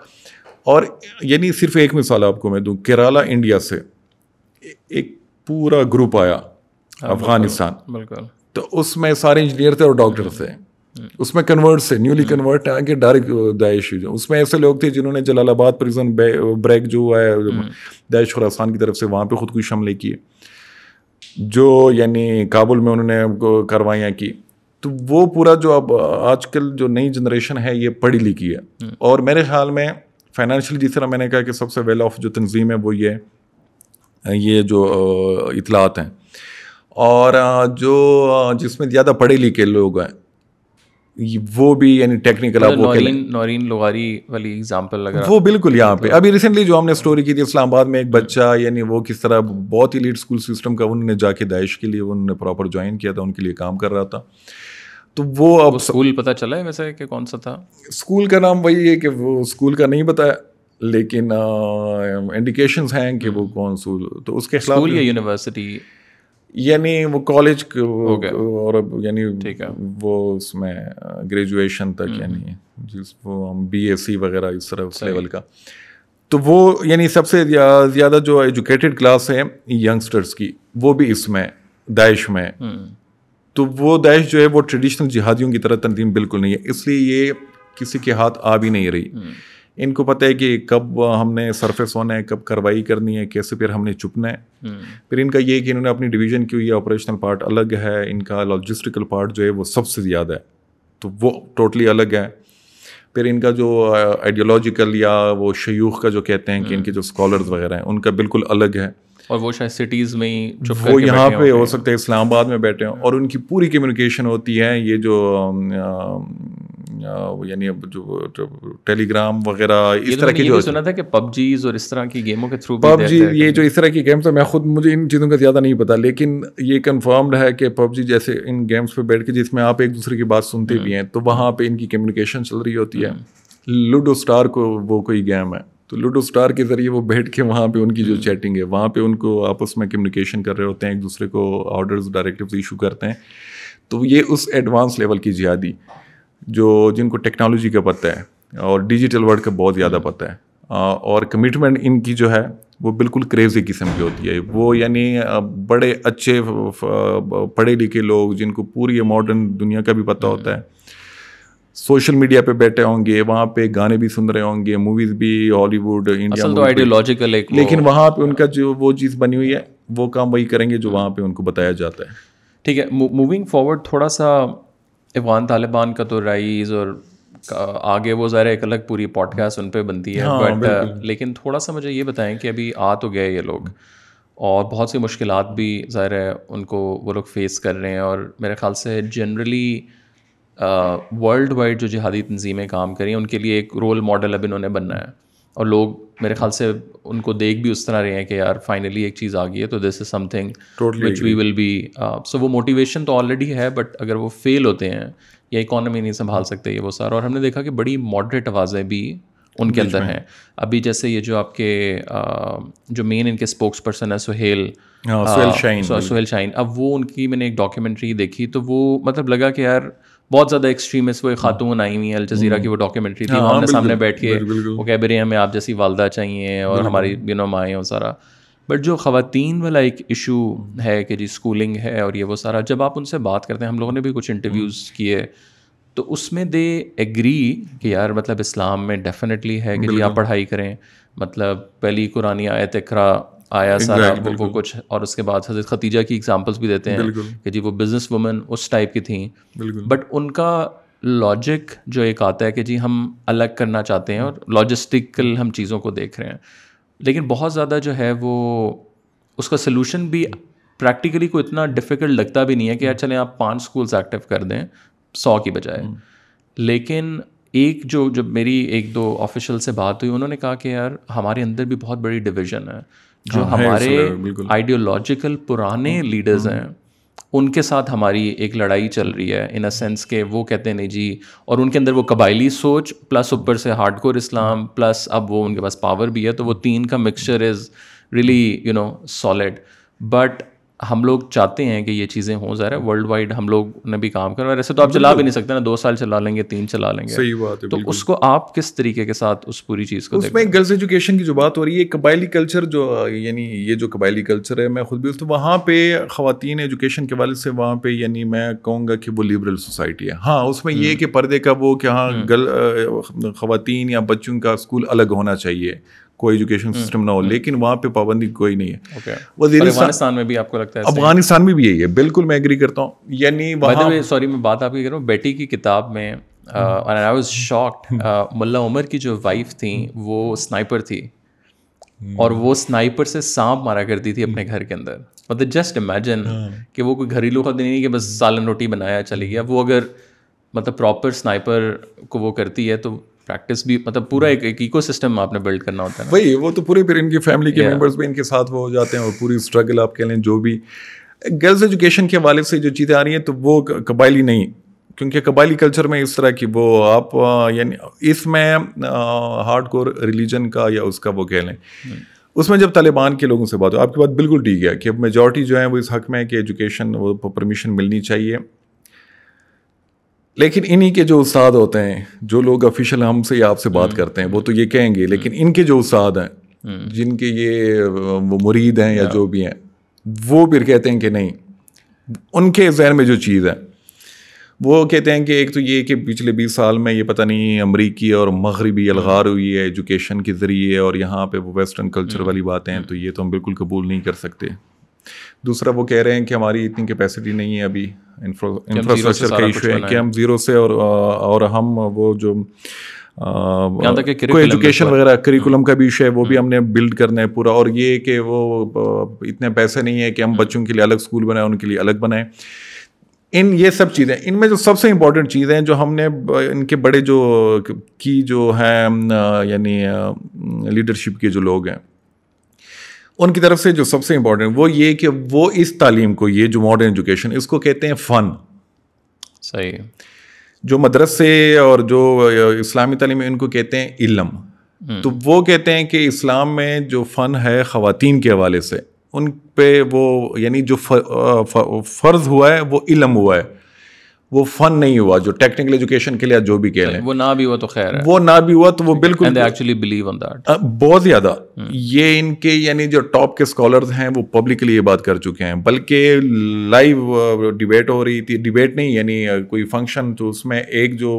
और यानी सिर्फ एक मिसाल आपको मैं दूँ केरला इंडिया से एक पूरा ग्रुप आया हाँ, अफगानिस्तान बिल्कुल तो उसमें सारे इंजीनियर थे और डॉक्टर थे हम्म। उसमें कन्वर्ट से न्यूली कन्वर्ट आगे डायरेक्ट दाइश उसमें ऐसे लोग थे जिन्होंने जलालाबाद प्रिजन ब्रेक uh, जो है दाइश खुरासान हम्म। की तरफ से वहाँ पे खुदकुश हमले किए जो यानी काबुल में उन्होंने uh, कार्रवाइयाँ की तो वो पूरा जो अब uh, आजकल जो नई जनरेशन है ये पढ़ी लिखी है हम्म। और मेरे ख्याल में फाइनेंशियली जिस तरह मैंने कहा कि सबसे वेल ऑफ जो तंजीम है वो ये ये जो इतलात हैं और जो जिसमें ज़्यादा पढ़े लिखे लोग हैं वो भी यानी टेक्निकल आप मतलब नौरीन, लोहारी वाली एग्जांपल लग रहा वो बिल्कुल यहाँ पे तो। अभी रिसेंटली जो हमने स्टोरी की थी इस्लामाबाद में एक बच्चा यानी वो किस तरह बहुत ही लीड स्कूल सिस्टम का उन्होंने जाके दाइश के लिए उन्होंने प्रॉपर ज्वाइन किया था उनके लिए काम कर रहा था तो वो अब स्कूल पता चला है वैसे कि कौन सा था स्कूल का नाम वही है कि वो स्कूल का नहीं बताया लेकिन इंडिकेशन uh, हैं कि वो हम्म। कौन सूल तो उसके खिलाफ स्कूल या यूनिवर्सिटी यानी वो कॉलेज और यानी ठीक है वो उसमें ग्रेजुएशन तक हम्म। यानी जिस वो हम बीएससी वगैरह इस तरह उस लेवल का तो वो यानी सबसे ज़्यादा जो एजुकेटेड क्लास है यंगस्टर्स की वो भी इसमें दाइश में हम्म। तो वो दाइश जो है वो ट्रेडिशनल जिहादियों की तरह तनजीम बिल्कुल नहीं है इसलिए ये किसी के हाथ आ भी नहीं रही इनको पता है कि कब हमने सरफेस होना है कब कार्रवाई करनी है कैसे फिर हमने चुपना है हम्म। फिर इनका ये कि इन्होंने अपनी डिवीजन की हुई ऑपरेशनल पार्ट अलग है इनका लॉजिस्टिकल पार्ट जो है वो सबसे ज़्यादा है तो वो टोटली अलग है फिर इनका जो आइडियोलॉजिकल या वो शयूख का जो कहते हैं कि हम्म। इनके जो स्कॉलर्स वगैरह हैं उनका बिल्कुल अलग है और वो शायद सिटीज़ में ही वो यहाँ पे हो सकता है इस्लामाबाद में बैठे हों और उनकी पूरी कम्युनिकेशन होती है ये जो यानी जो, जो टेलीग्राम वगैरह इस तो तरह की जो सुना था कि पबजीज और इस तरह की गेमों के थ्रू पबजी ये जो इस तरह की गेम्स है मैं खुद मुझे इन चीज़ों का ज़्यादा नहीं पता लेकिन ये कन्फर्म्ड है कि पबजी जैसे इन गेम्स पर बैठ के जिसमें आप एक दूसरे की बात सुनते हम्म। भी हैं तो वहाँ पर इनकी कम्युनिकेशन चल रही होती है लूडो हम्म। स्टार को वो कोई गेम है तो लूडो स्टार के ज़रिए वो बैठ के वहाँ पे उनकी जो चैटिंग हम्म। है वहाँ पे उनको आपस में कम्युनिकेशन कर रहे होते हैं एक दूसरे को ऑर्डर्स डायरेक्टिव इशू करते हैं तो ये उस एडवांस लेवल की ज्यादी जो जिनको टेक्नोलॉजी का पता है और डिजिटल वर्ल्ड का बहुत ज़्यादा पता है और कमिटमेंट इनकी जो है वो बिल्कुल क्रेजी किस्म की होती है वो यानी बड़े अच्छे पढ़े लिखे लोग जिनको पूरी मॉडर्न दुनिया का भी पता हम्म। होता है सोशल मीडिया पे बैठे होंगे वहाँ पे गाने भी सुन रहे होंगे मूवीज भी हॉलीवुड इंडिया तो आइडियोलॉजिकल एक लेकिन वहाँ पे उनका जो वो चीज़ बनी हुई है वो काम वही करेंगे जो वहाँ पे उनको बताया जाता है ठीक है मूविंग फॉरवर्ड थोड़ा सा अफगान तालिबान का तो राइज और आगे वो ज़रा एक अलग पूरी पॉडकास्ट उन पर बनती है हाँ, बट लेकिन थोड़ा सा मुझे ये बताएं कि अभी आ तो गए ये लोग और बहुत सी मुश्किल भी ज़ाहिर है उनको वो लोग फेस कर रहे हैं और मेरे ख्याल से जनरली वर्ल्ड वाइड जो जहादी तंजीमें काम करी हैं उनके लिए एक रोल मॉडल अब इन्होंने बनना है और लोग मेरे ख्याल से उनको देख भी उस तरह रहे हैं कि यार फाइनली एक चीज़ आ गई है तो this is something which we will be so वो मोटिवेशन तो ऑलरेडी है बट अगर वो फेल होते हैं या इकोनॉमी नहीं संभाल सकते ये वो सारा और हमने देखा कि बड़ी मॉडरेट आवाज़ें भी उनके अंदर हैं अभी जैसे ये जो आपके uh, जो मेन इनके स्पोक्स पर्सन है सुहेल हाँ, सुहेल uh, शाइन सुहेल शाइन अब वो उनकी मैंने एक डॉक्यूमेंट्री देखी तो वो मतलब लगा कि यार बहुत ज़्यादा एक्सट्रीमिस्ट वो खातून हाँ। आई हुई हैं अलज़ीरा हम्म। की वो डॉक्यूमेंट्री थी हाँ, हमारे सामने बैठ के वो कह रही हमें आप जैसी वालदा चाहिए और हमारी बिनो माएँ और सारा बट जो खातन वाला एक इशू है कि जी स्कूलिंग है और ये वो सारा जब आप उनसे बात करते हैं हम लोगों ने भी कुछ इंटरव्यूज़ हम्म। किए तो उसमें दे एग्री कि यार मतलब इस्लाम में डेफिनेटली है कि जी आप पढ़ाई करें मतलब पहली कुरानी आयत इकरा आया सारा exactly, वो, वो कुछ और उसके बाद हजरत खतीजा की एग्जांपल्स भी देते हैं कि जी वो बिजनेस वुमेन उस टाइप की थी बट उनका लॉजिक जो एक आता है कि जी हम अलग करना चाहते हैं और लॉजिस्टिकल हम चीज़ों को देख रहे हैं लेकिन बहुत ज़्यादा जो है वो उसका सोल्यूशन भी प्रैक्टिकली को इतना डिफ़िकल्ट लगता भी नहीं है कि यार चलें आप पांच स्कूल्स एक्टिव कर दें सौ की बजाय हम्म। लेकिन एक जो जब मेरी एक दो ऑफिशियल से बात हुई उन्होंने कहा कि यार हमारे अंदर भी बहुत बड़ी डिविजन है जो हाँ, हमारे आइडियोलॉजिकल पुराने लीडर्स हम्म। हम्म। हैं उनके साथ हमारी एक लड़ाई चल रही है इन अ सेंस के वो कहते नहीं जी और उनके अंदर वो कबायली सोच प्लस ऊपर से हार्डकोर इस्लाम प्लस अब वो उनके पास पावर भी है तो वो तीन का mixture is really you know solid but हम लोग चाहते हैं कि ये चीज़ें हों ज़रा वर्ल्ड वाइड हम लोग ने भी काम करें और ऐसे तो आप चला भी नहीं सकते ना दो साल चला लेंगे तीन चला लेंगे सही बात है तो उसको आप किस तरीके के साथ उस पूरी चीज़ को उसमें गर्ल्स एजुकेशन की जो बात हो रही है कबायली कल्चर जो यानी ये जो कबायली कल्चर है मैं खुद भी तो वहाँ पे ख़वान एजुकेशन के वाले से वहाँ पे यानी मैं कहूँगा कि वो लिबरल सोसाइटी है हाँ उसमें ये हम्म। कि पर्दे का वो कि हाँ हम्म। गर्ल ख़वान या बच्चों का स्कूल अलग होना चाहिए कोई एजुकेशन हम्म, सिस्टम ना हो हम्म। लेकिन वहाँ पे पाबंदी कोई नहीं है okay. अफगानिस्तान में भी आपको लगता है अफगानिस्तान में भी यही है बिल्कुल मैं एग्री करता हूँ यानी वहाँ सॉरी मैं बात आपकी कर रहा हूँ बेटी की किताब में I was shocked Mullah Omar की जो वाइफ थी हम्म। वो स्नाइपर थी और वो स्नाइपर से सांप मारा करती थी अपने घर के अंदर मतलब जस्ट इमेजिन हाँ। कि वो कोई घरेलू खत नहीं कि बस सालन रोटी बनाया चली गया वो अगर मतलब प्रॉपर स्नाइपर को वो करती है तो प्रैक्टिस भी मतलब पूरा हम्म। एक एक इकोसिस्टम आपने बिल्ड करना होता है वही वो तो पूरे फिर इनकी फैमिली के मेंबर्स भी इनके साथ वो हो जाते हैं और पूरी स्ट्रगल आप कह लें जो भी गर्ल्स एजुकेशन के हवाले से जो चीज़ें आ रही हैं तो वो कबायली नहीं क्योंकि कबायली कल्चर में इस तरह की वो आप यानी इसमें हार्ड कोर रिलीजन का या उसका वो कह लें हम्म। उसमें जब तालिबान के लोगों से बात हो आपकी बात बिल्कुल ठीक है कि मेजॉरिटी जो है वो इस हक में है कि एजुकेशन वो परमिशन मिलनी चाहिए लेकिन इन्हीं के जो उस्ताद होते हैं जो लोग ऑफिशियल हमसे या आपसे बात हम्म। करते हैं वो तो ये कहेंगे हम्म। लेकिन इनके जो उस्ताद हैं हम्म। जिनके ये वो मुरीद हैं या जो भी हैं वो फिर कहते हैं कि नहीं उनके जहन में जो चीज़ है वो कहते हैं कि एक तो ये कि पिछले बीस साल में ये पता नहीं अमरीकी और मगरबी अलगार हुई है एजुकेशन के ज़रिए और यहाँ पे वो वेस्टर्न कल्चर वाली बातें हैं तो ये तो हम बिल्कुल कबूल नहीं कर सकते दूसरा वो कह रहे हैं कि हमारी इतनी कैपेसिटी नहीं है अभी इंफ्रास्ट्रक्चर का इशू है कि हम जीरो से और और हम वो जो कोई एजुकेशन वगैरह करिकुलम हम्म। का भी इशू है वो भी हम्म। हमने बिल्ड करना है पूरा और ये कि वो इतने पैसे नहीं है कि हम हम्म। बच्चों के लिए अलग स्कूल बनाएं उनके लिए अलग बनाएं इन ये सब चीज़ें इनमें जो सबसे इम्पोर्टेंट चीज़ें हैं जो हमने इनके बड़े जो की जो हैं यानी लीडरशिप के जो लोग हैं उनकी तरफ से जो सबसे इंपॉर्टेंट वो ये कि वो इस तालीम को ये जो मॉडर्न एजुकेशन इसको कहते हैं फ़न सही जो मदरसे और जो इस्लामी तालीम इनको कहते हैं इलम हम्म। तो वो कहते हैं कि इस्लाम में जो फ़न है ख़वातीन के हवाले से उन पे वो यानी जो फ़र्ज़ हुआ है वो इलम हुआ है वो फन नहीं हुआ जो टेक्निकल एजुकेशन के लिए जो भी कह रहे वो ना भी हुआ तो खैर है वो ना भी हुआ तो वो बिल्कुल एक्चुअली बिलीव ऑन दैट बहुत ज़्यादा हम्म। ये इनके यानी जो टॉप के स्कॉलर्स हैं वो पब्लिकली ये बात कर चुके हैं बल्कि लाइव डिबेट हो रही थी डिबेट नहीं यानी कोई फंक्शन तो उसमें एक जो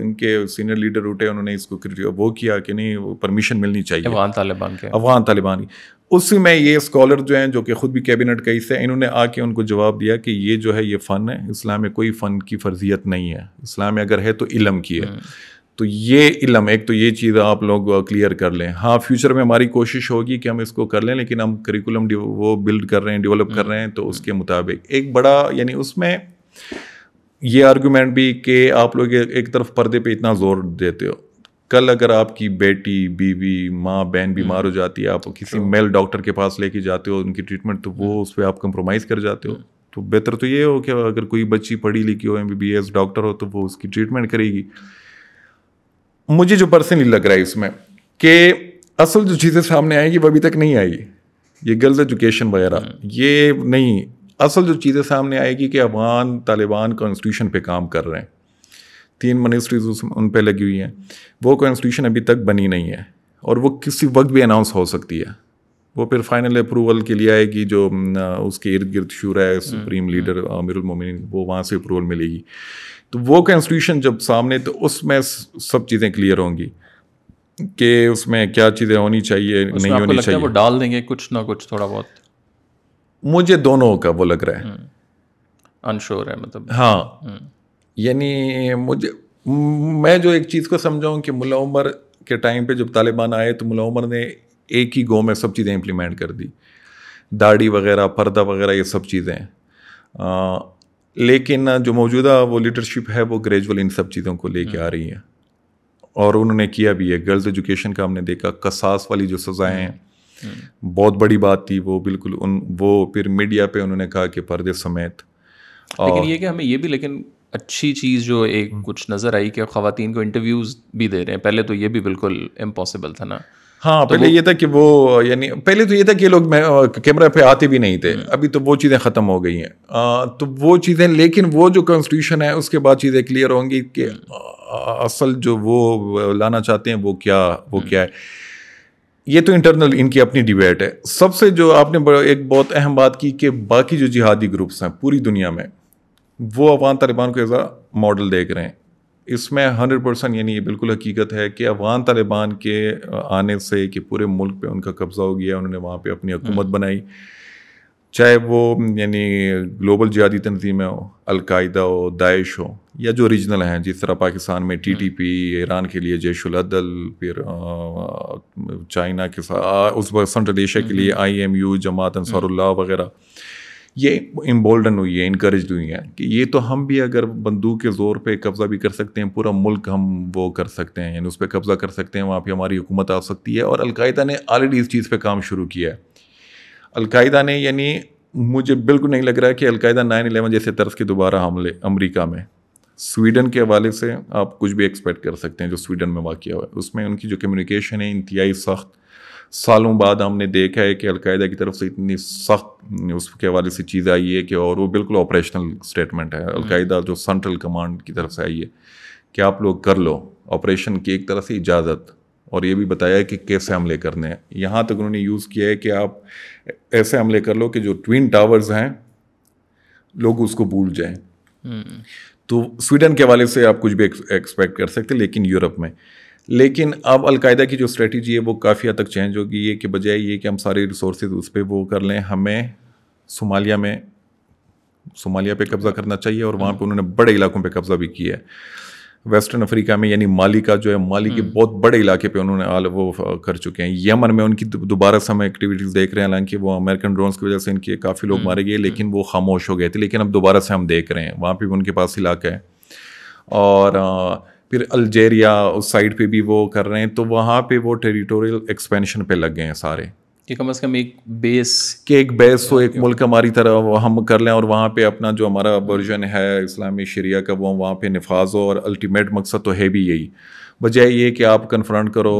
इनके सीनियर लीडर उठे उन्होंने इसको वो किया कि नहीं परमिशन मिलनी चाहिए अफगान तालिबान के अफगान तालिबान की उसी में ये स्कॉलर जो हैं जो कि ख़ुद भी कैबिनेट हिस्सा है इन्होंने आके उनको जवाब दिया कि ये जो है ये फ़न है इस्लाम में कोई फ़न की फर्जियत नहीं है इस्लाम में अगर है तो इलम की है हम्म। तो ये इलम एक तो ये चीज़ आप लोग क्लियर कर लें हाँ फ्यूचर में हमारी कोशिश होगी कि हम इसको कर लें लेकिन हम करिकुलम वो बिल्ड कर रहे हैं डेवलप कर हम्म। रहे हैं तो उसके मुताबिक एक बड़ा यानी उसमें ये आर्गूमेंट भी कि आप लोग एक तरफ पर्दे पे इतना जोर देते हो कल अगर आपकी बेटी बीवी माँ बहन हम्म। बीमार हो जाती है आप किसी मेल डॉक्टर के पास लेके जाते हो उनकी ट्रीटमेंट तो वो हम्म। उस पर आप कंप्रोमाइज़ कर जाते हो हम्म। तो बेहतर तो ये हो कि अगर कोई बच्ची पढ़ी लिखी हो M B B S doctor हो तो वो उसकी ट्रीटमेंट करेगी मुझे जो पर्सनली लग रहा है इसमें कि असल जो चीज़ें सामने आएंगी वो अभी तक नहीं आई ये गर्ल्स एजुकेशन वगैरह ये नहीं असल जो चीज़ें सामने आएगी कि अफगान तालिबान कॉन्स्टिट्यूशन पे काम कर रहे हैं तीन मिनिस्ट्रीज उन पर लगी हुई हैं वो कॉन्स्टिट्यूशन अभी तक बनी नहीं है और वो किसी वक्त भी अनाउंस हो सकती है वो फिर फाइनल अप्रूवल के लिए आएगी जो उसके इर्द गिर्द शुरा है सुप्रीम लीडर अमिर उमिन वो वहाँ से अप्रूवल मिलेगी तो वो कॉन्स्टिट्यूशन जब सामने तो उसमें सब चीज़ें क्लियर होंगी कि उसमें क्या चीज़ें होनी चाहिए नहीं होनी चाहिए वो डाल देंगे कुछ ना कुछ थोड़ा बहुत मुझे दोनों का वो लग रहा है अनश्योर हम्म। है मतलब हाँ हम्म। यानी मुझे मैं जो एक चीज़ को समझाऊँ कि मुला उमर के टाइम पे जब तालिबान आए तो मुला उमर ने एक ही गो में सब चीज़ें इम्प्लीमेंट कर दी दाढ़ी वगैरह पर्दा वगैरह ये सब चीज़ें लेकिन जो मौजूदा वो लीडरशिप है वो ग्रेजुअल इन सब चीज़ों को लेके आ हम्म। रही है और उन्होंने किया भी है गर्ल्स एजुकेशन का हमने देखा कसास वाली जो सज़ाएँ हैं हम्म। बहुत बड़ी बात थी वो बिल्कुल उन वो फिर मीडिया पे उन्होंने कहा कि पर्दे समेत लेकिन ये कि हमें ये भी लेकिन अच्छी चीज़ जो एक हम्म। कुछ नज़र आई कि ख़वान को इंटरव्यूज़ भी दे रहे हैं पहले तो ये भी बिल्कुल इम्पॉसिबल था ना हाँ तो पहले ये था कि वो यानी पहले तो ये था कि लोग कैमरा पे आते भी नहीं थे हम्म। अभी तो वो चीज़ें ख़त्म हो गई हैं तो वो चीज़ें लेकिन वो जो कॉन्स्टिट्यूशन है उसके बाद चीज़ें क्लियर होंगी कि हम्म। असल जो वो लाना चाहते हैं वो क्या वो क्या है ये तो इंटरनल इनकी अपनी डिबेट है सबसे जो आपने एक बहुत अहम बात की कि बाकी जो जिहादी ग्रुप्स हैं पूरी दुनिया में वो अफगान तालिबान को एज आ मॉडल देख रहे हैं इसमें हंड्रेड परसेंट यानी ये बिल्कुल हकीकत है कि अफगान तालिबान के आने से कि पूरे मुल्क पे उनका कब्ज़ा हो गया उन्होंने वहाँ पे अपनी हुकूमत हम्म। बनाई चाहे वो यानी ग्लोबल जियादी तनजीमें हो अलकायदा हो दाइश हो या जो रीजनल हैं जिस तरह पाकिस्तान में टी टी पी ईरान के लिए जैशुलदल फिर चाइना के साथ उस पर सेंट्रल एशिया के हम्म। लिए आई एम यू जमात हम्म। अंसारुल्ला वगैरह ये इम्बोल्डन हुई है इनक्रेज हुई है कि ये तो हम भी अगर बंदूक के ज़ोर पे कब्ज़ा भी कर सकते हैं पूरा मुल्क हम वो कर सकते हैं यानी उस पर कब्ज़ा कर सकते हैं वहाँ पर हमारी हुकूमत आ सकती है और अलकायदा ने ऑलरेडी इस चीज़ पर काम शुरू किया है अलकायदा ने यानी मुझे बिल्कुल नहीं लग रहा है कि अलकायदा नाइन एलेवन जैसे तर्स के दोबारा हमले अमरीका में स्वीडन के हवाले से आप कुछ भी एक्सपेक्ट कर सकते हैं जो स्वीडन में वाक़ हुआ है उसमें उनकी जो कम्युनिकेशन है इंतहाई सख्त सालों बाद हमने देखा है कि अलकायदा की तरफ से इतनी सख्त उसके हवाले से चीज़ आई है कि और वो बिल्कुल ऑपरेशनल स्टेटमेंट है हम्म। अलकायदा जो सेंट्रल कमांड की तरफ से आई है कि आप लोग कर लो ऑपरेशन की एक तरह से इजाज़त और ये भी बताया है कि कैसे हमले करने हैं यहाँ तक उन्होंने यूज़ किया है कि आप ऐसे हमले कर लो कि जो ट्विन टावर्स हैं लोग उसको भूल जाएं हम्म। तो स्वीडन के हवाले से आप कुछ भी एक्सपेक्ट कर सकते लेकिन यूरोप में लेकिन अब अलकायदा की जो स्ट्रेटजी है वो काफ़ी हद तक चेंज होगी है कि बजाय ये कि हम सारे रिसोर्स उस पर वो कर लें हमें सोमालिया में सोमालिया पे कब्ज़ा करना चाहिए और वहाँ पे हम्म। उन्होंने बड़े इलाकों पे कब्ज़ा भी किया है वेस्टर्न अफ्रीका में यानी माली का जो है माली के हम्म। बहुत बड़े इलाके पे उन्होंने आल वो कर चुके हैं यमन में उनकी दोबारा से हम एक्टिविटीज़ देख रहे हैं हालांकि वो अमेरिकन ड्रोन्स की वजह से इनके काफ़ी लोग हम्म। मारे गए लेकिन वो खामोश हो गए थे लेकिन अब दोबारा से हम देख रहे हैं वहाँ पर भी उनके पास इलाका है और आ, फिर अल्जेरिया उस साइड पे भी वो कर रहे हैं तो वहाँ पे वो टेरिटोरियल एक्सपेंशन पे लग गए हैं सारे कि कम अज़ कम एक बेस के एक बेस हो एक मुल्क हमारी तरह हम कर लें और वहाँ पे अपना जो हमारा वर्जन है इस्लामी शरिया का वो वहाँ पे नफाज हो और अल्टीमेट मकसद तो है भी यही बजाय ये कि आप कन्फ्रंट करो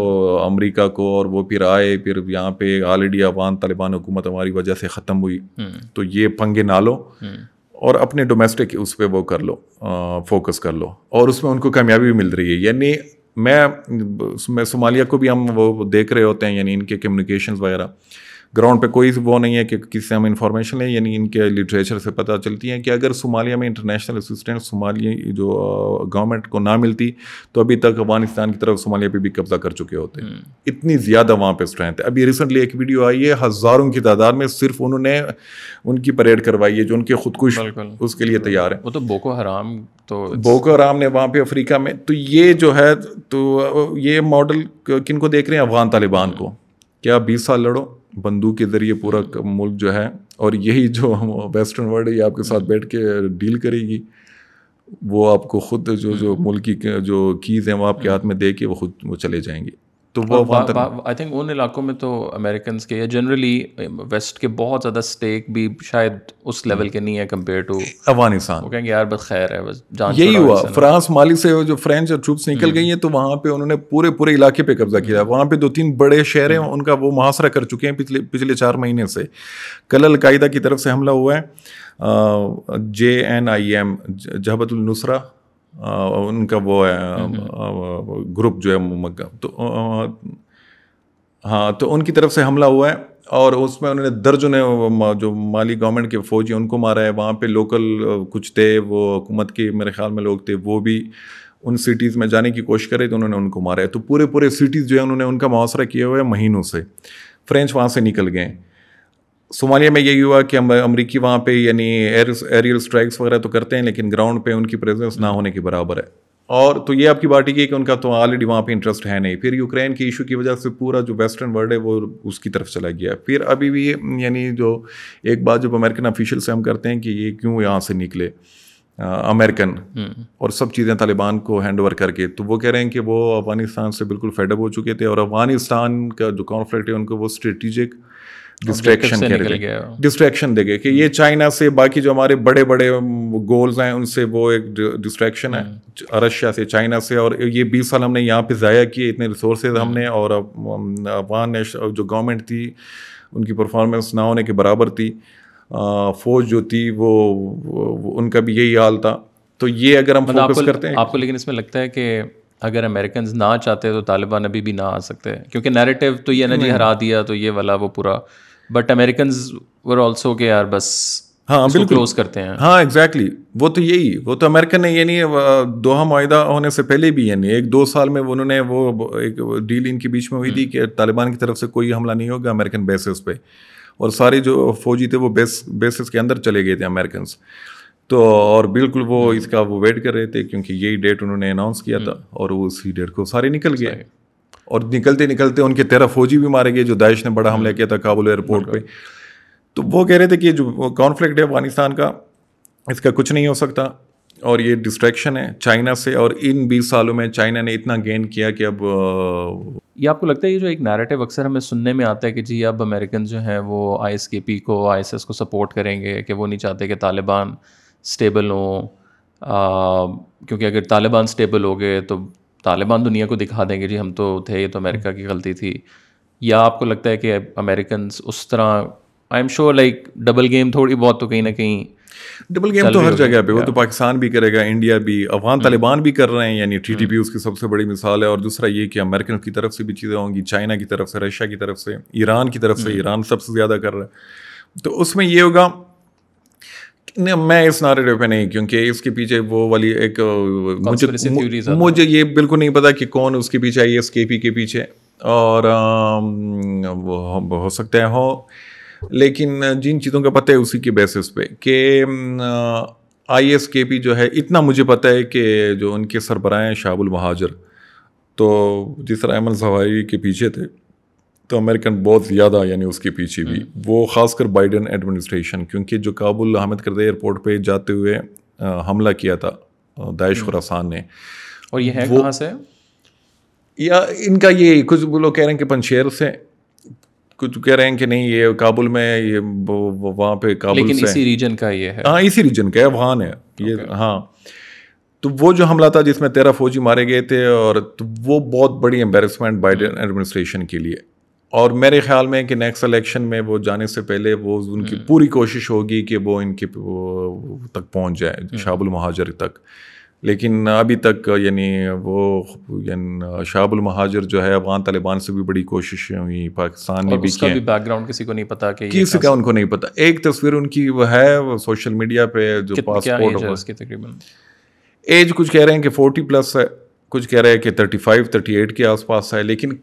अमेरिका को और वो फिर आए फिर यहाँ पे ऑलरेडी अफगान तालिबान हुकूमत हमारी वजह से ख़त्म हुई हम्म। तो ये पंगे ना लो हम्म। और अपने डोमेस्टिक उस पर वो कर लो फोकस कर लो और उसमें उनको कामयाबी भी मिल रही है यानी मैं मैं सोमालिया को भी हम वो देख रहे होते हैं यानी इनके कम्युनिकेशन वगैरह ग्राउंड पे कोई वो नहीं है कि किससे हम इन्फॉर्मेशन लें यानी इनके लिटरेचर से पता चलती है कि अगर सोमालिया में इंटरनेशनल असिस्टेंट सोमालिया जो गवर्नमेंट को ना मिलती तो अभी तक अफगानिस्तान की तरफ सोमालिया पे भी कब्जा कर चुके होते हैं हम्म। इतनी ज़्यादा वहाँ पर स्ट्रेंथ है अभी रिसेंटली एक वीडियो आई है हज़ारों की तादाद में सिर्फ उन्होंने उनकी परेड करवाई है जो उनके खुदकुश उसके लिए तैयार है वो तो बोको हराम तो बोको हराम ने वहाँ पर अफ्रीका में तो ये जो है तो ये मॉडल किन को देख रहे हैं अफगान तालिबान को हम्म। क्या बीस साल लड़ो बंदूक के ज़रिए पूरा मुल्क जो है और यही जो हम वेस्टर्न वर्ल्ड ये आपके साथ बैठ के डील करेगी वो आपको खुद जो जो मुल्क की जो कीज़ हैं वो आपके हाथ में दे के वो खुद वो चले जाएंगे तो वो आई थिंक उन इलाकों में तो अमेरिकन के या जनरली वेस्ट के बहुत ज़्यादा स्टेक भी शायद उस लेवल hmm. के नहीं है कम्पेयर टू अफगानिस्तान वो कहेंगे यार बस खैर है बस यही हुआ फ्रांस माली से जो फ्रेंच और ट्रूप्स निकल hmm. गई हैं तो वहाँ पे उन्होंने पूरे पूरे इलाके पे कब्जा किया hmm. वहाँ पे दो तीन बड़े शहर हैं उनका वो मुहासरा कर चुके हैं पिछले पिछले चार महीने से कल अलकायदा की तरफ से हमला हुआ है जे एन आई एम जहबतुल नुसरा उनका वो है ग्रुप जो है तो, हाँ तो उनकी तरफ से हमला हुआ है और उसमें उन्होंने दर्जों ने जो माली गवर्नमेंट के फौजी उनको मारा है वहाँ पे लोकल कुछ थे वो हुकूमत के मेरे ख्याल में लोग थे वो भी उन सिटीज़ में जाने की कोशिश करे तो उन्होंने उनको मारा है तो पूरे पूरे सिटीज़ जो है उन्होंने उनका मुआसरा किया हुआ है महीनों से फ्रेंच वहाँ से निकल गए सोमालिया में यही हुआ कि अमरीकी वहाँ पे यानी एयर एरियल स्ट्राइक्स वगैरह तो करते हैं लेकिन ग्राउंड पे उनकी प्रेजेंस ना होने के बराबर है और तो ये आपकी पार्टी की है कि उनका तो ऑलरेडी वहाँ पे इंटरेस्ट है नहीं फिर यूक्रेन के इशू की वजह से पूरा जो वेस्टर्न वर्ल्ड है वो उसकी तरफ चला गया फिर अभी भी यानी जो एक बात जब अमेरिकन ऑफिशियल से हम करते हैं कि ये क्यों यहाँ से निकले अमेरिकन हम्म। और सब चीज़ें तालिबान को हैंड ओवर करके तो वो कह रहे हैं कि वो अफगानिस्तान से बिल्कुल फेडअप हो चुके थे और अफगानिस्तान का जो कॉन्फ्लिक्ट है उनको वो स्ट्रेटिजिक डिस्ट्रैक्शन कह रहे डिस्ट्रैक्शन देंगे कि ये चाइना से बाकी जो हमारे बड़े बड़े गोल्स हैं उनसे वो एक डिस्ट्रैक्शन है हम्म। रशिया से चाइना से और ये बीस साल हमने यहाँ पे ज़ाया किए इतने रिसोर्सेज हम्म। हमने और अफगान ने जो गवर्नमेंट थी उनकी परफॉर्मेंस ना होने के बराबर थी फौज जो थी वो, वो उनका भी यही हाल था तो ये अगर हम फोकस मतलब करते हैं आपको लेकिन इसमें लगता है कि अगर अमेरिकन ना चाहते तो तालिबान अभी भी ना आ सकते क्योंकि नैरेटिव तो ये ना जी हरा दिया तो ये वाला वो पूरा बट अमेरिकन वर ऑल्सो के यार बस हाँ बिल्कुल क्लोज करते हैं हाँ एग्जैक्टली exactly. वो तो यही वो तो अमेरिकन ने ये नहीं दोहा माहिदा होने से पहले भी ये नहीं एक दो साल में उन्होंने वो एक डील इनके बीच में हुई थी हम्म। कि तालिबान की तरफ से कोई हमला नहीं होगा अमेरिकन बेसिस पे और सारे जो फौजी थे वो बेस बेसिस के अंदर चले गए थे अमेरिकन तो और बिल्कुल वो हम्म। इसका वो वेट कर रहे थे क्योंकि यही डेट उन्होंने अनाउंस किया था हम्म। और वो उसी डेट को सारे निकल गए और निकलते निकलते उनके तेरह फौजी भी मारे गए जो दाइश ने बड़ा हमला हम्म। किया था काबुल एयरपोर्ट हम्म। पर तो वो कह रहे थे कि जो कॉन्फ्लिक्ट है अफगानिस्तान का इसका कुछ नहीं हो सकता और ये डिस्ट्रैक्शन है चाइना से और इन बीस सालों में चाइना ने इतना गेन किया कि अब ये आपको लगता है ये जो एक नैरेटिव अक्सर हमें सुनने में आता है कि जी अब अमेरिकन जो हैं वो आई को आई को सपोर्ट करेंगे कि वो नहीं चाहते कि तालिबान स्टेबल हों क्योंकि अगर तालिबान स्टेबल हो गए तो तालिबान दुनिया को दिखा देंगे जी हम तो थे ये तो अमेरिका की गलती थी या आपको लगता है कि अमेरिकन उस तरह I am sure like double game थोड़ी बहुत तो कहीं ना कहीं डबल गेम तो हर जगह पे वो तो पाकिस्तान भी करेगा इंडिया भी अफगान hmm. तालिबान भी कर रहे हैं यानी टी टी पी उसकी सबसे बड़ी मिसाल है और दूसरा ये कि अमेरिकन की तरफ से भी चीज़ें होंगी चाइना की तरफ से रशिया की तरफ से ईरान की तरफ से ईरान hmm. सबसे ज़्यादा कर रहा है तो उसमें ये होगा नहीं मैं इस नारे पे नहीं क्योंकि इसके पीछे वो वाली एक मुझे मुझे ये बिल्कुल नहीं पता कि कौन उसके पीछे आई एस के पी के पीछे और वो हो सकते हैं हो लेकिन जिन चीज़ों का पता है उसी के बेसिस पे कि आई एस के पी जो है इतना मुझे पता है कि जो उनके सरबराह हैं शाहबुल महाजर तो जिस तरह अहमद सवारी के पीछे थे तो अमेरिकन बहुत ज़्यादा यानी उसके पीछे भी हम्म। वो खासकर बाइडन एडमिनिस्ट्रेशन क्योंकि जो काबुल हामिद करदे एयरपोर्ट पे जाते हुए हमला किया था दाइश हम्म। खुरासान ने और ये है कहाँ से या इनका ये कुछ लोग कह रहे हैं कि पंशेर से कुछ कह रहे हैं कि नहीं ये काबुल में ये वहाँ पे काबुल लेकिन से इसी रीजन का ये है हाँ इसी रीजन का है वहाँ है ये हाँ तो वो जो हमला था जिसमें तेरह फौजी मारे गए थे और तो वो बहुत बड़ी एम्बेरसमेंट बाइडन एडमिनिस्ट्रेशन के लिए और मेरे ख्याल में कि नेक्स्ट इलेक्शन में वो जाने से पहले वो उनकी हम्म। पूरी कोशिश होगी कि वो इनके तक पहुंच जाए हम्म। शाबुल महाजर तक लेकिन अभी तक यानी वो यानी शाबुल महाजर जो है अफगान तालिबान से भी बड़ी कोशिशें हुई पाकिस्तान ने भी किया बैकग्राउंड किसी को नहीं पता कि किसी का उनको नहीं पता एक तस्वीर उनकी वो है सोशल मीडिया पे जो पासपोर्ट तकरीबन एज कुछ कह रहे हैं कि फोर्टी प्लस है कुछ कह रहे हैं कि थर्टी फाइव थर्टी एट के आसपास है लेकिन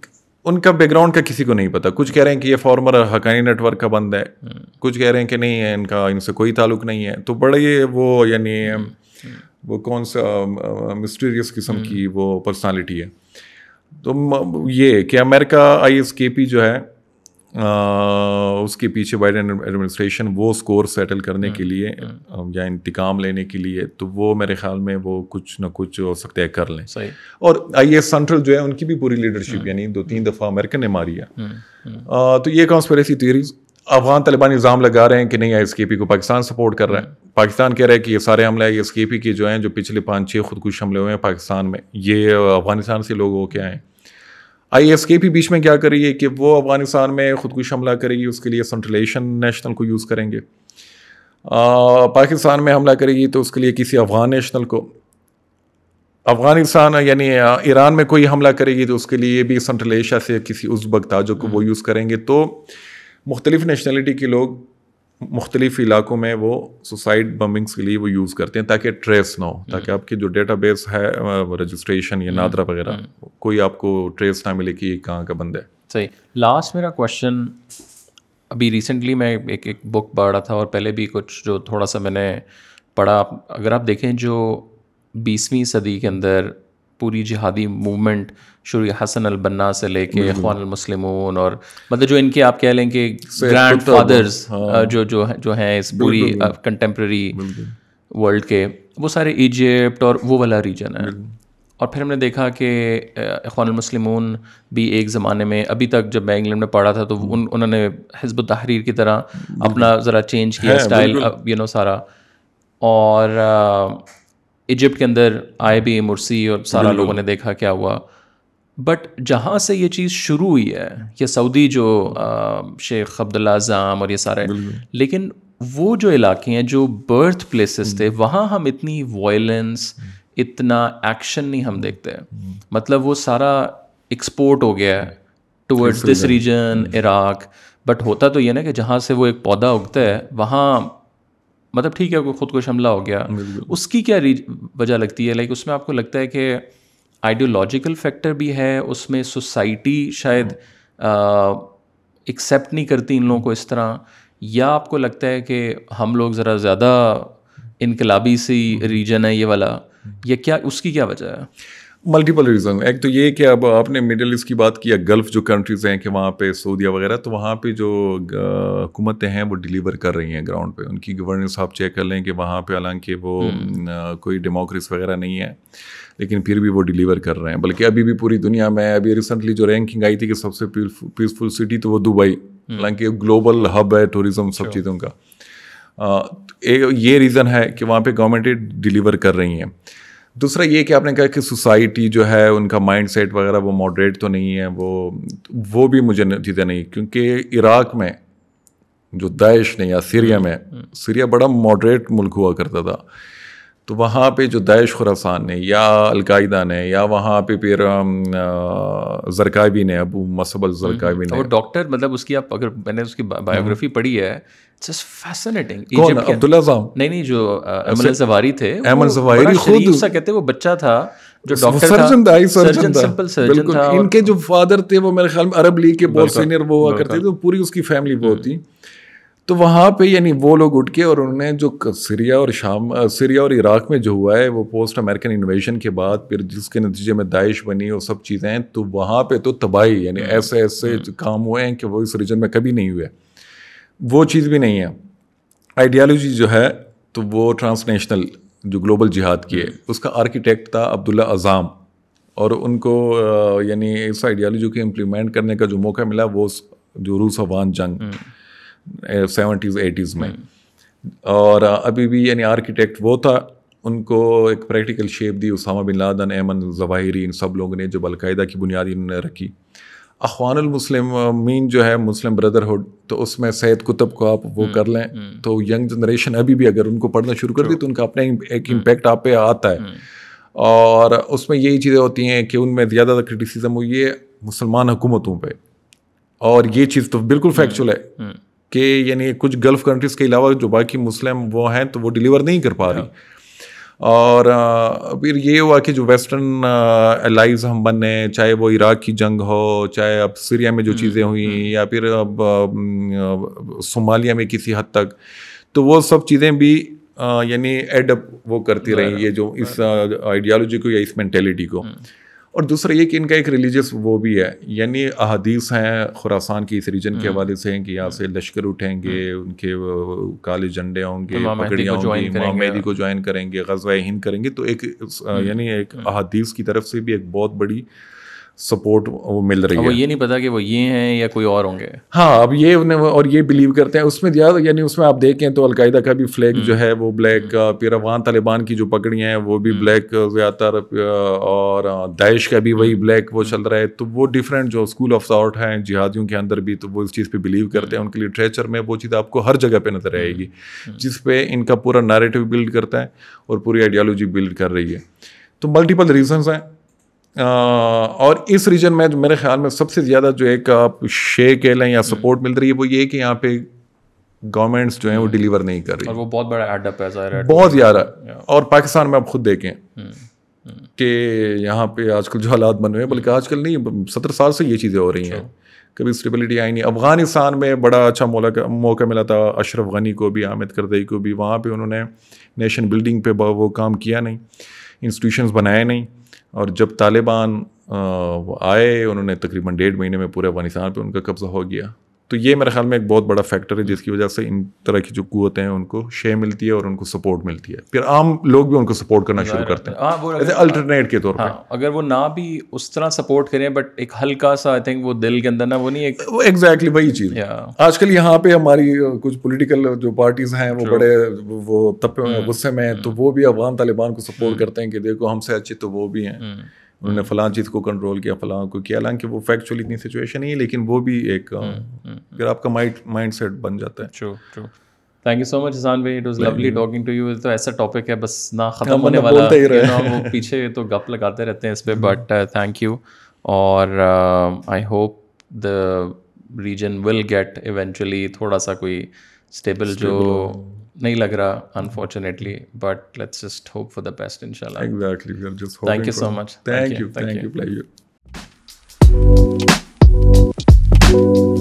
उनका बैकग्राउंड का किसी को नहीं पता कुछ कह रहे हैं कि ये फॉर्मर हकानी नेटवर्क का बंद है हम्म। कुछ कह रहे हैं कि नहीं है इनका इनसे कोई ताल्लुक नहीं है तो बड़े वो यानी हम्म। वो कौन सा मिस्टीरियस किस्म हम्म। की वो पर्सनालिटी है तो ये कि America I S K P जो है उसके पीछे बाइडन एडमिनिस्ट्रेशन वो स्कोर सेटल करने हम्म, के लिए हम्म, हम्म। या इंतकाम लेने के लिए तो वो मेरे ख्याल में वो कुछ ना कुछ हो सकते हैं कर लें सही और आई एस सेंट्रल जो है उनकी भी पूरी लीडरशिप यानी दो तीन दफ़ा अमेरिकन ने मारी है तो ये कॉन्स्परेसी थियरीज अफगान तालिबान इल्ज़ाम लगा रहे हैं कि नहीं एस के पी को पाकिस्तान सपोर्ट कर रहा है पाकिस्तान कह रहा है कि ये सारे हमले एस के पी के जो हैं जो पिछले पाँच छः खुदकुश हमले हुए हैं पाकिस्तान में ये अफगानिस्तान से लोग होके आए हैं आई एस के भी बीच में क्या करिए कि वो अफगानिस्तान में खुदकुश हमला करेगी उसके लिए सेंट्रलेशन नेशनल को यूज़ करेंगे पाकिस्तान में हमला करेगी तो उसके लिए किसी अफगान नेशनल को अफगानिस्तान यानी ईरान में कोई हमला करेगी तो उसके लिए भी सेंट्रल एशिया से किसी उस बगताजों को वो यूज़ हम्म। करेंगे तो मुख्तलिफ़ नेशनलिटी के लोग मुख्तलिफ इलाकों में वो सुसाइड बम्बिंग्स के लिए वो यूज़ करते हैं ताकि ट्रेस ना हो ताकि हम्म। आपकी जो डेटा बेस है रजिस्ट्रेशन या हम्म, नादरा वगैरह हम्म। कोई आपको ट्रेस ना मिले कि ये कहाँ का बंद है सही लास्ट मेरा क्वेश्चन अभी रिसेंटली मैं एक एक बुक पढ़ रहा था और पहले भी कुछ जो थोड़ा सा मैंने पढ़ा अगर आप देखें जो बीसवीं सदी के अंदर पूरी जिहादी मूवमेंट शुरू हसन अल बन्ना से लेके अखवान मुस्लिमून और मतलब जो इनके आप कह लें कि ग्रैंड फादर्स तो हाँ। जो जो जो हैं इस पूरी कंटेम्प्रेरी वर्ल्ड के वो सारे इजिप्ट और वो वाला रीजन है और फिर हमने देखा कि अखवान मुस्लिमून भी एक ज़माने में अभी तक जब मैं इंग्लैंड में पढ़ा था तो उन उन्होंने हिजब तहरीर की तरह अपना ज़रा चेंज किया स्टाइल यू नो सारा और इजिप्ट के अंदर आए भी मुरसी और सारा लोगों ने देखा क्या हुआ बट जहाँ से ये चीज़ शुरू हुई है ये सऊदी जो शेख अब्दुल्ला जाम और ये सारे लेकिन वो जो इलाके हैं जो बर्थ प्लेसेस थे हम्म। वहाँ हम इतनी वायलेंस हम्म। इतना एक्शन नहीं हम देखते हम्म। मतलब वो सारा एक्सपोर्ट हो गया है towards this region Iraq but होता तो ये ना कि जहाँ से वो एक पौधा उगता है वहाँ मतलब ठीक है कोई खुदकुश हमला हो गया उसकी क्या वजह लगती है लाइक उसमें आपको लगता है कि आइडियोलॉजिकल फैक्टर भी है उसमें सोसाइटी शायद एक्सेप्ट हाँ। नहीं करती इन लोगों को इस तरह या आपको लगता है कि हम लोग ज़रा ज़्यादा इनकलाबी सी रीजन हाँ। है ये वाला हाँ। या क्या उसकी क्या वजह है मल्टीपल रीज़न एक तो ये कि अब आपने मिडल ईस्ट की बात किया गल्फ़ जो कंट्रीज़ हैं कि वहाँ पे सऊदिया वगैरह तो वहाँ पे जो हुकूमतें हैं वो डिलीवर कर रही हैं ग्राउंड पे उनकी गवर्नेंस आप चेक कर लें कि वहाँ पे हालांकि वो हम्म। कोई डेमोक्रेसी वगैरह नहीं है लेकिन फिर भी वो डिलीवर कर रहे हैं बल्कि अभी भी पूरी दुनिया में अभी रिसेंटली जो रैंकिंग आई थी कि सबसे पीसफुल सिटी तो वो दुबई हम्म। हालांकि ग्लोबल हब है टूरिज़म सब चीज़ों का तो ये रीज़न है कि वहाँ पर गवर्नमेंटें डिलीवर कर रही हैं दूसरा ये कि आपने कहा कि सोसाइटी जो है उनका माइंड सेट वगैरह वो मॉडरेट तो नहीं है वो वो भी मुझे चीज़ें नहीं क्योंकि इराक में जो दाइश ने या सीरिया में हम्म, हम्म। सीरिया बड़ा मॉडरेट मुल्क हुआ करता था तो वहाँ पे जो दाइश खुरासान ने या अलकायदा ने या वहाँ पे फिर जरकाबी ने अबू मसब हम्म, हम्म। जरकाबी ने वो डॉक्टर मतलब उसकी आप अगर मैंने उसकी बायोग्राफी हम्म। पढ़ी है फैसिनेटिंग अब्दुल्ला साहब नहीं नहीं जो थे खुद सा कहते वो बच्चा था जो डॉक्टर सर्जन था सर्जन सिंपल सर्जन था इनके जो फादर थे वो मेरे ख्याल में अरब लीग के बहुत सीनियर वो हुआ करते थे तो पूरी उसकी फैमिली वो होती तो वहाँ पे यानी वो लोग उठ के और उन्होंने जो सीरिया और शाम सीरिया और इराक में जो हुआ है वो पोस्ट अमेरिकन इन्वेजन के बाद फिर जिसके नतीजे में दाइश बनी और सब चीज़ें तो वहाँ पे तो तबाही यानी हम्म, ऐसे ऐसे हम्म। काम हुए हैं कि वो इस रीजन में कभी नहीं हुए वो चीज़ भी नहीं है आइडियालॉजी जो है तो वो ट्रांसनेशनल जो ग्लोबल जिहाद की है हम्म। उसका आर्किटेक्ट था अब्दुल्ला अज़ाम और उनको यानी इस आइडियालॉजी को इम्प्लीमेंट करने का जो मौका मिला वो जो रूस अफान जंग सेवेंटीज़ एटीज़ में और अभी भी यानी आर्किटेक्ट वो था उनको एक प्रैक्टिकल शेप दी Osama bin Laden Ayman Zawahiri इन सब लोगों ने जो बलकायदा की बुनियाद इन्होंने रखी मीन जो है मुस्लिम ब्रदरहुड तो उसमें सैद कुतुब को आप वो हम्म, कर लें हम्म। तो यंग जनरेशन अभी भी अगर उनको पढ़ना शुरू कर दी तो उनका अपना एक हम्म। इम्पेक्ट आप पे आता है और उसमें यही चीज़ें होती हैं कि उनमें ज़्यादा क्रिटिसिज्म हुई है मुसलमान हुकूमतों पर और ये चीज़ तो बिल्कुल फैक्चुअल है कि यानी कुछ गल्फ कंट्रीज़ के अलावा जो बाकी मुस्लिम वो हैं तो वो डिलीवर नहीं कर पा रही और फिर ये हुआ कि जो वेस्टर्न एलाइज हम बने चाहे वो इराक की जंग हो चाहे अब सीरिया में जो हम्म, चीज़ें हुई हम्म। या फिर अब सोमालिया में किसी हद तक तो वो सब चीज़ें भी यानी एडअप वो करती रही ये जो इस आइडियालॉजी को या इस मैंटेलिटी को हम्म। और दूसरा ये कि इनका एक रिलीजियस वो भी है यानी अहदीस हैं खुरासान की इस रीजन के हम्म। हवाले से हैं कि यहाँ हम्म। से लश्कर उठेंगे हम्म। उनके काले झंडे होंगे तो पगड़ियाँ को ज्वाइन करेंगे गजवा हिंद करेंगे तो एक यानी एक अहदीस की तरफ से भी एक बहुत बड़ी सपोर्ट वो मिल रही है वो ये नहीं पता कि वो ये हैं या कोई और होंगे हाँ अब ये उन्हें और ये बिलीव करते हैं उसमें दिया यानी उसमें आप देखें तो अलकायदा का भी फ्लैग हम्म। जो है वो ब्लैक फिर अफगान तालिबान की जो पकड़ियाँ हैं वो भी ब्लैक हम्म। ज़्यादातर और दाइश का भी हम्म। वही ब्लैक वो चल रहा है तो वो डिफरेंट जो स्कूल ऑफ थाट हैं जिहादियों के अंदर भी तो वो इस चीज़ पर बिलीव करते हैं उनके लिटरेचर में वो चीज़ आपको हर जगह पर नजर आएगी जिसपे इनका पूरा नरेटिव बिल्ड करता है और पूरी आइडियालॉजी बिल्ड कर रही है तो मल्टीपल रीजन्स हैं और इस रीजन में मेरे ख्याल में सबसे ज़्यादा जो एक आप शे कह लें या सपोर्ट हम्म। मिल रही है वो ये कि यहाँ पे गवर्नमेंट्स जो हैं वो डिलीवर हम्म। नहीं कर रही और वो बहुत बड़ा एडअप है ज़ाहिर बहुत ज़्यादा और पाकिस्तान में आप खुद देखें हम्म। कि यहाँ पे आजकल जो हालात बन रहे हैं बल्कि आजकल नहीं सत्तर साल से ये चीज़ें हो रही हैं अच्छा। कभी स्टेबिलिटी आई नहीं अफ़गानिस्तान में बड़ा अच्छा मौका मौका मिला था अशरफ गनी को भी आमिद करदई को भी वहाँ पे उन्होंने नेशन बिल्डिंग पे वो काम किया नहीं इंस्टीट्यूशंस बनाए नहीं और जब तालिबान आए उन्होंने तकरीबन डेढ़ महीने में पूरे अफगानिस्तान पे उनका कब्ज़ा हो गया तो ये मेरे ख्याल में एक बहुत बड़ा फैक्टर है जिसकी वजह से इन तरह की जो कुतें हैं उनको शे मिलती है और उनको सपोर्ट मिलती है फिर आम लोग भी उनको सपोर्ट करना शुरू करते हैं हाँ वो अल्टरनेट के तौर पर हाँ, अगर वो ना भी उस तरह सपोर्ट करें बट एक हल्का सा आई थिंक वो दिल के अंदर ना वो नहीं वो एग्जैक्टली वही चीज़ आजकल यहाँ पे हमारी कुछ पोलिटिकल जो पार्टीज हैं वो बड़े वो तपे हम्म, गुस्से में तो हम्म। वो भी अफगान तालिबान को सपोर्ट हम्म। करते हैं कि देखो हमसे अच्छे तो वो भी हैं उन्होंने हम्म। फलां चीज़ को कंट्रोल किया फलां को किया हालांकि वो फैक्चुअल इतनी सिचुएशन नहीं है लेकिन वो भी एक हम्म, हम्म, फिर आपका माइंड माइंड सेट बन जाता है thank you so much Ehsan भाई it was lovely talking to you तो ऐसा टॉपिक है बस ना ख़त्म होने वाला you ना वो पीछे तो गप लगाते रहते हैं इस पर बट थैंक यू और I hope the region will get eventually थोड़ा सा कोई स्टेबल जो नहीं लग रहा unfortunately but let's just hope for the best इंशाल्लाह exactly we are just hoping thank you so much thank you thank you pleasure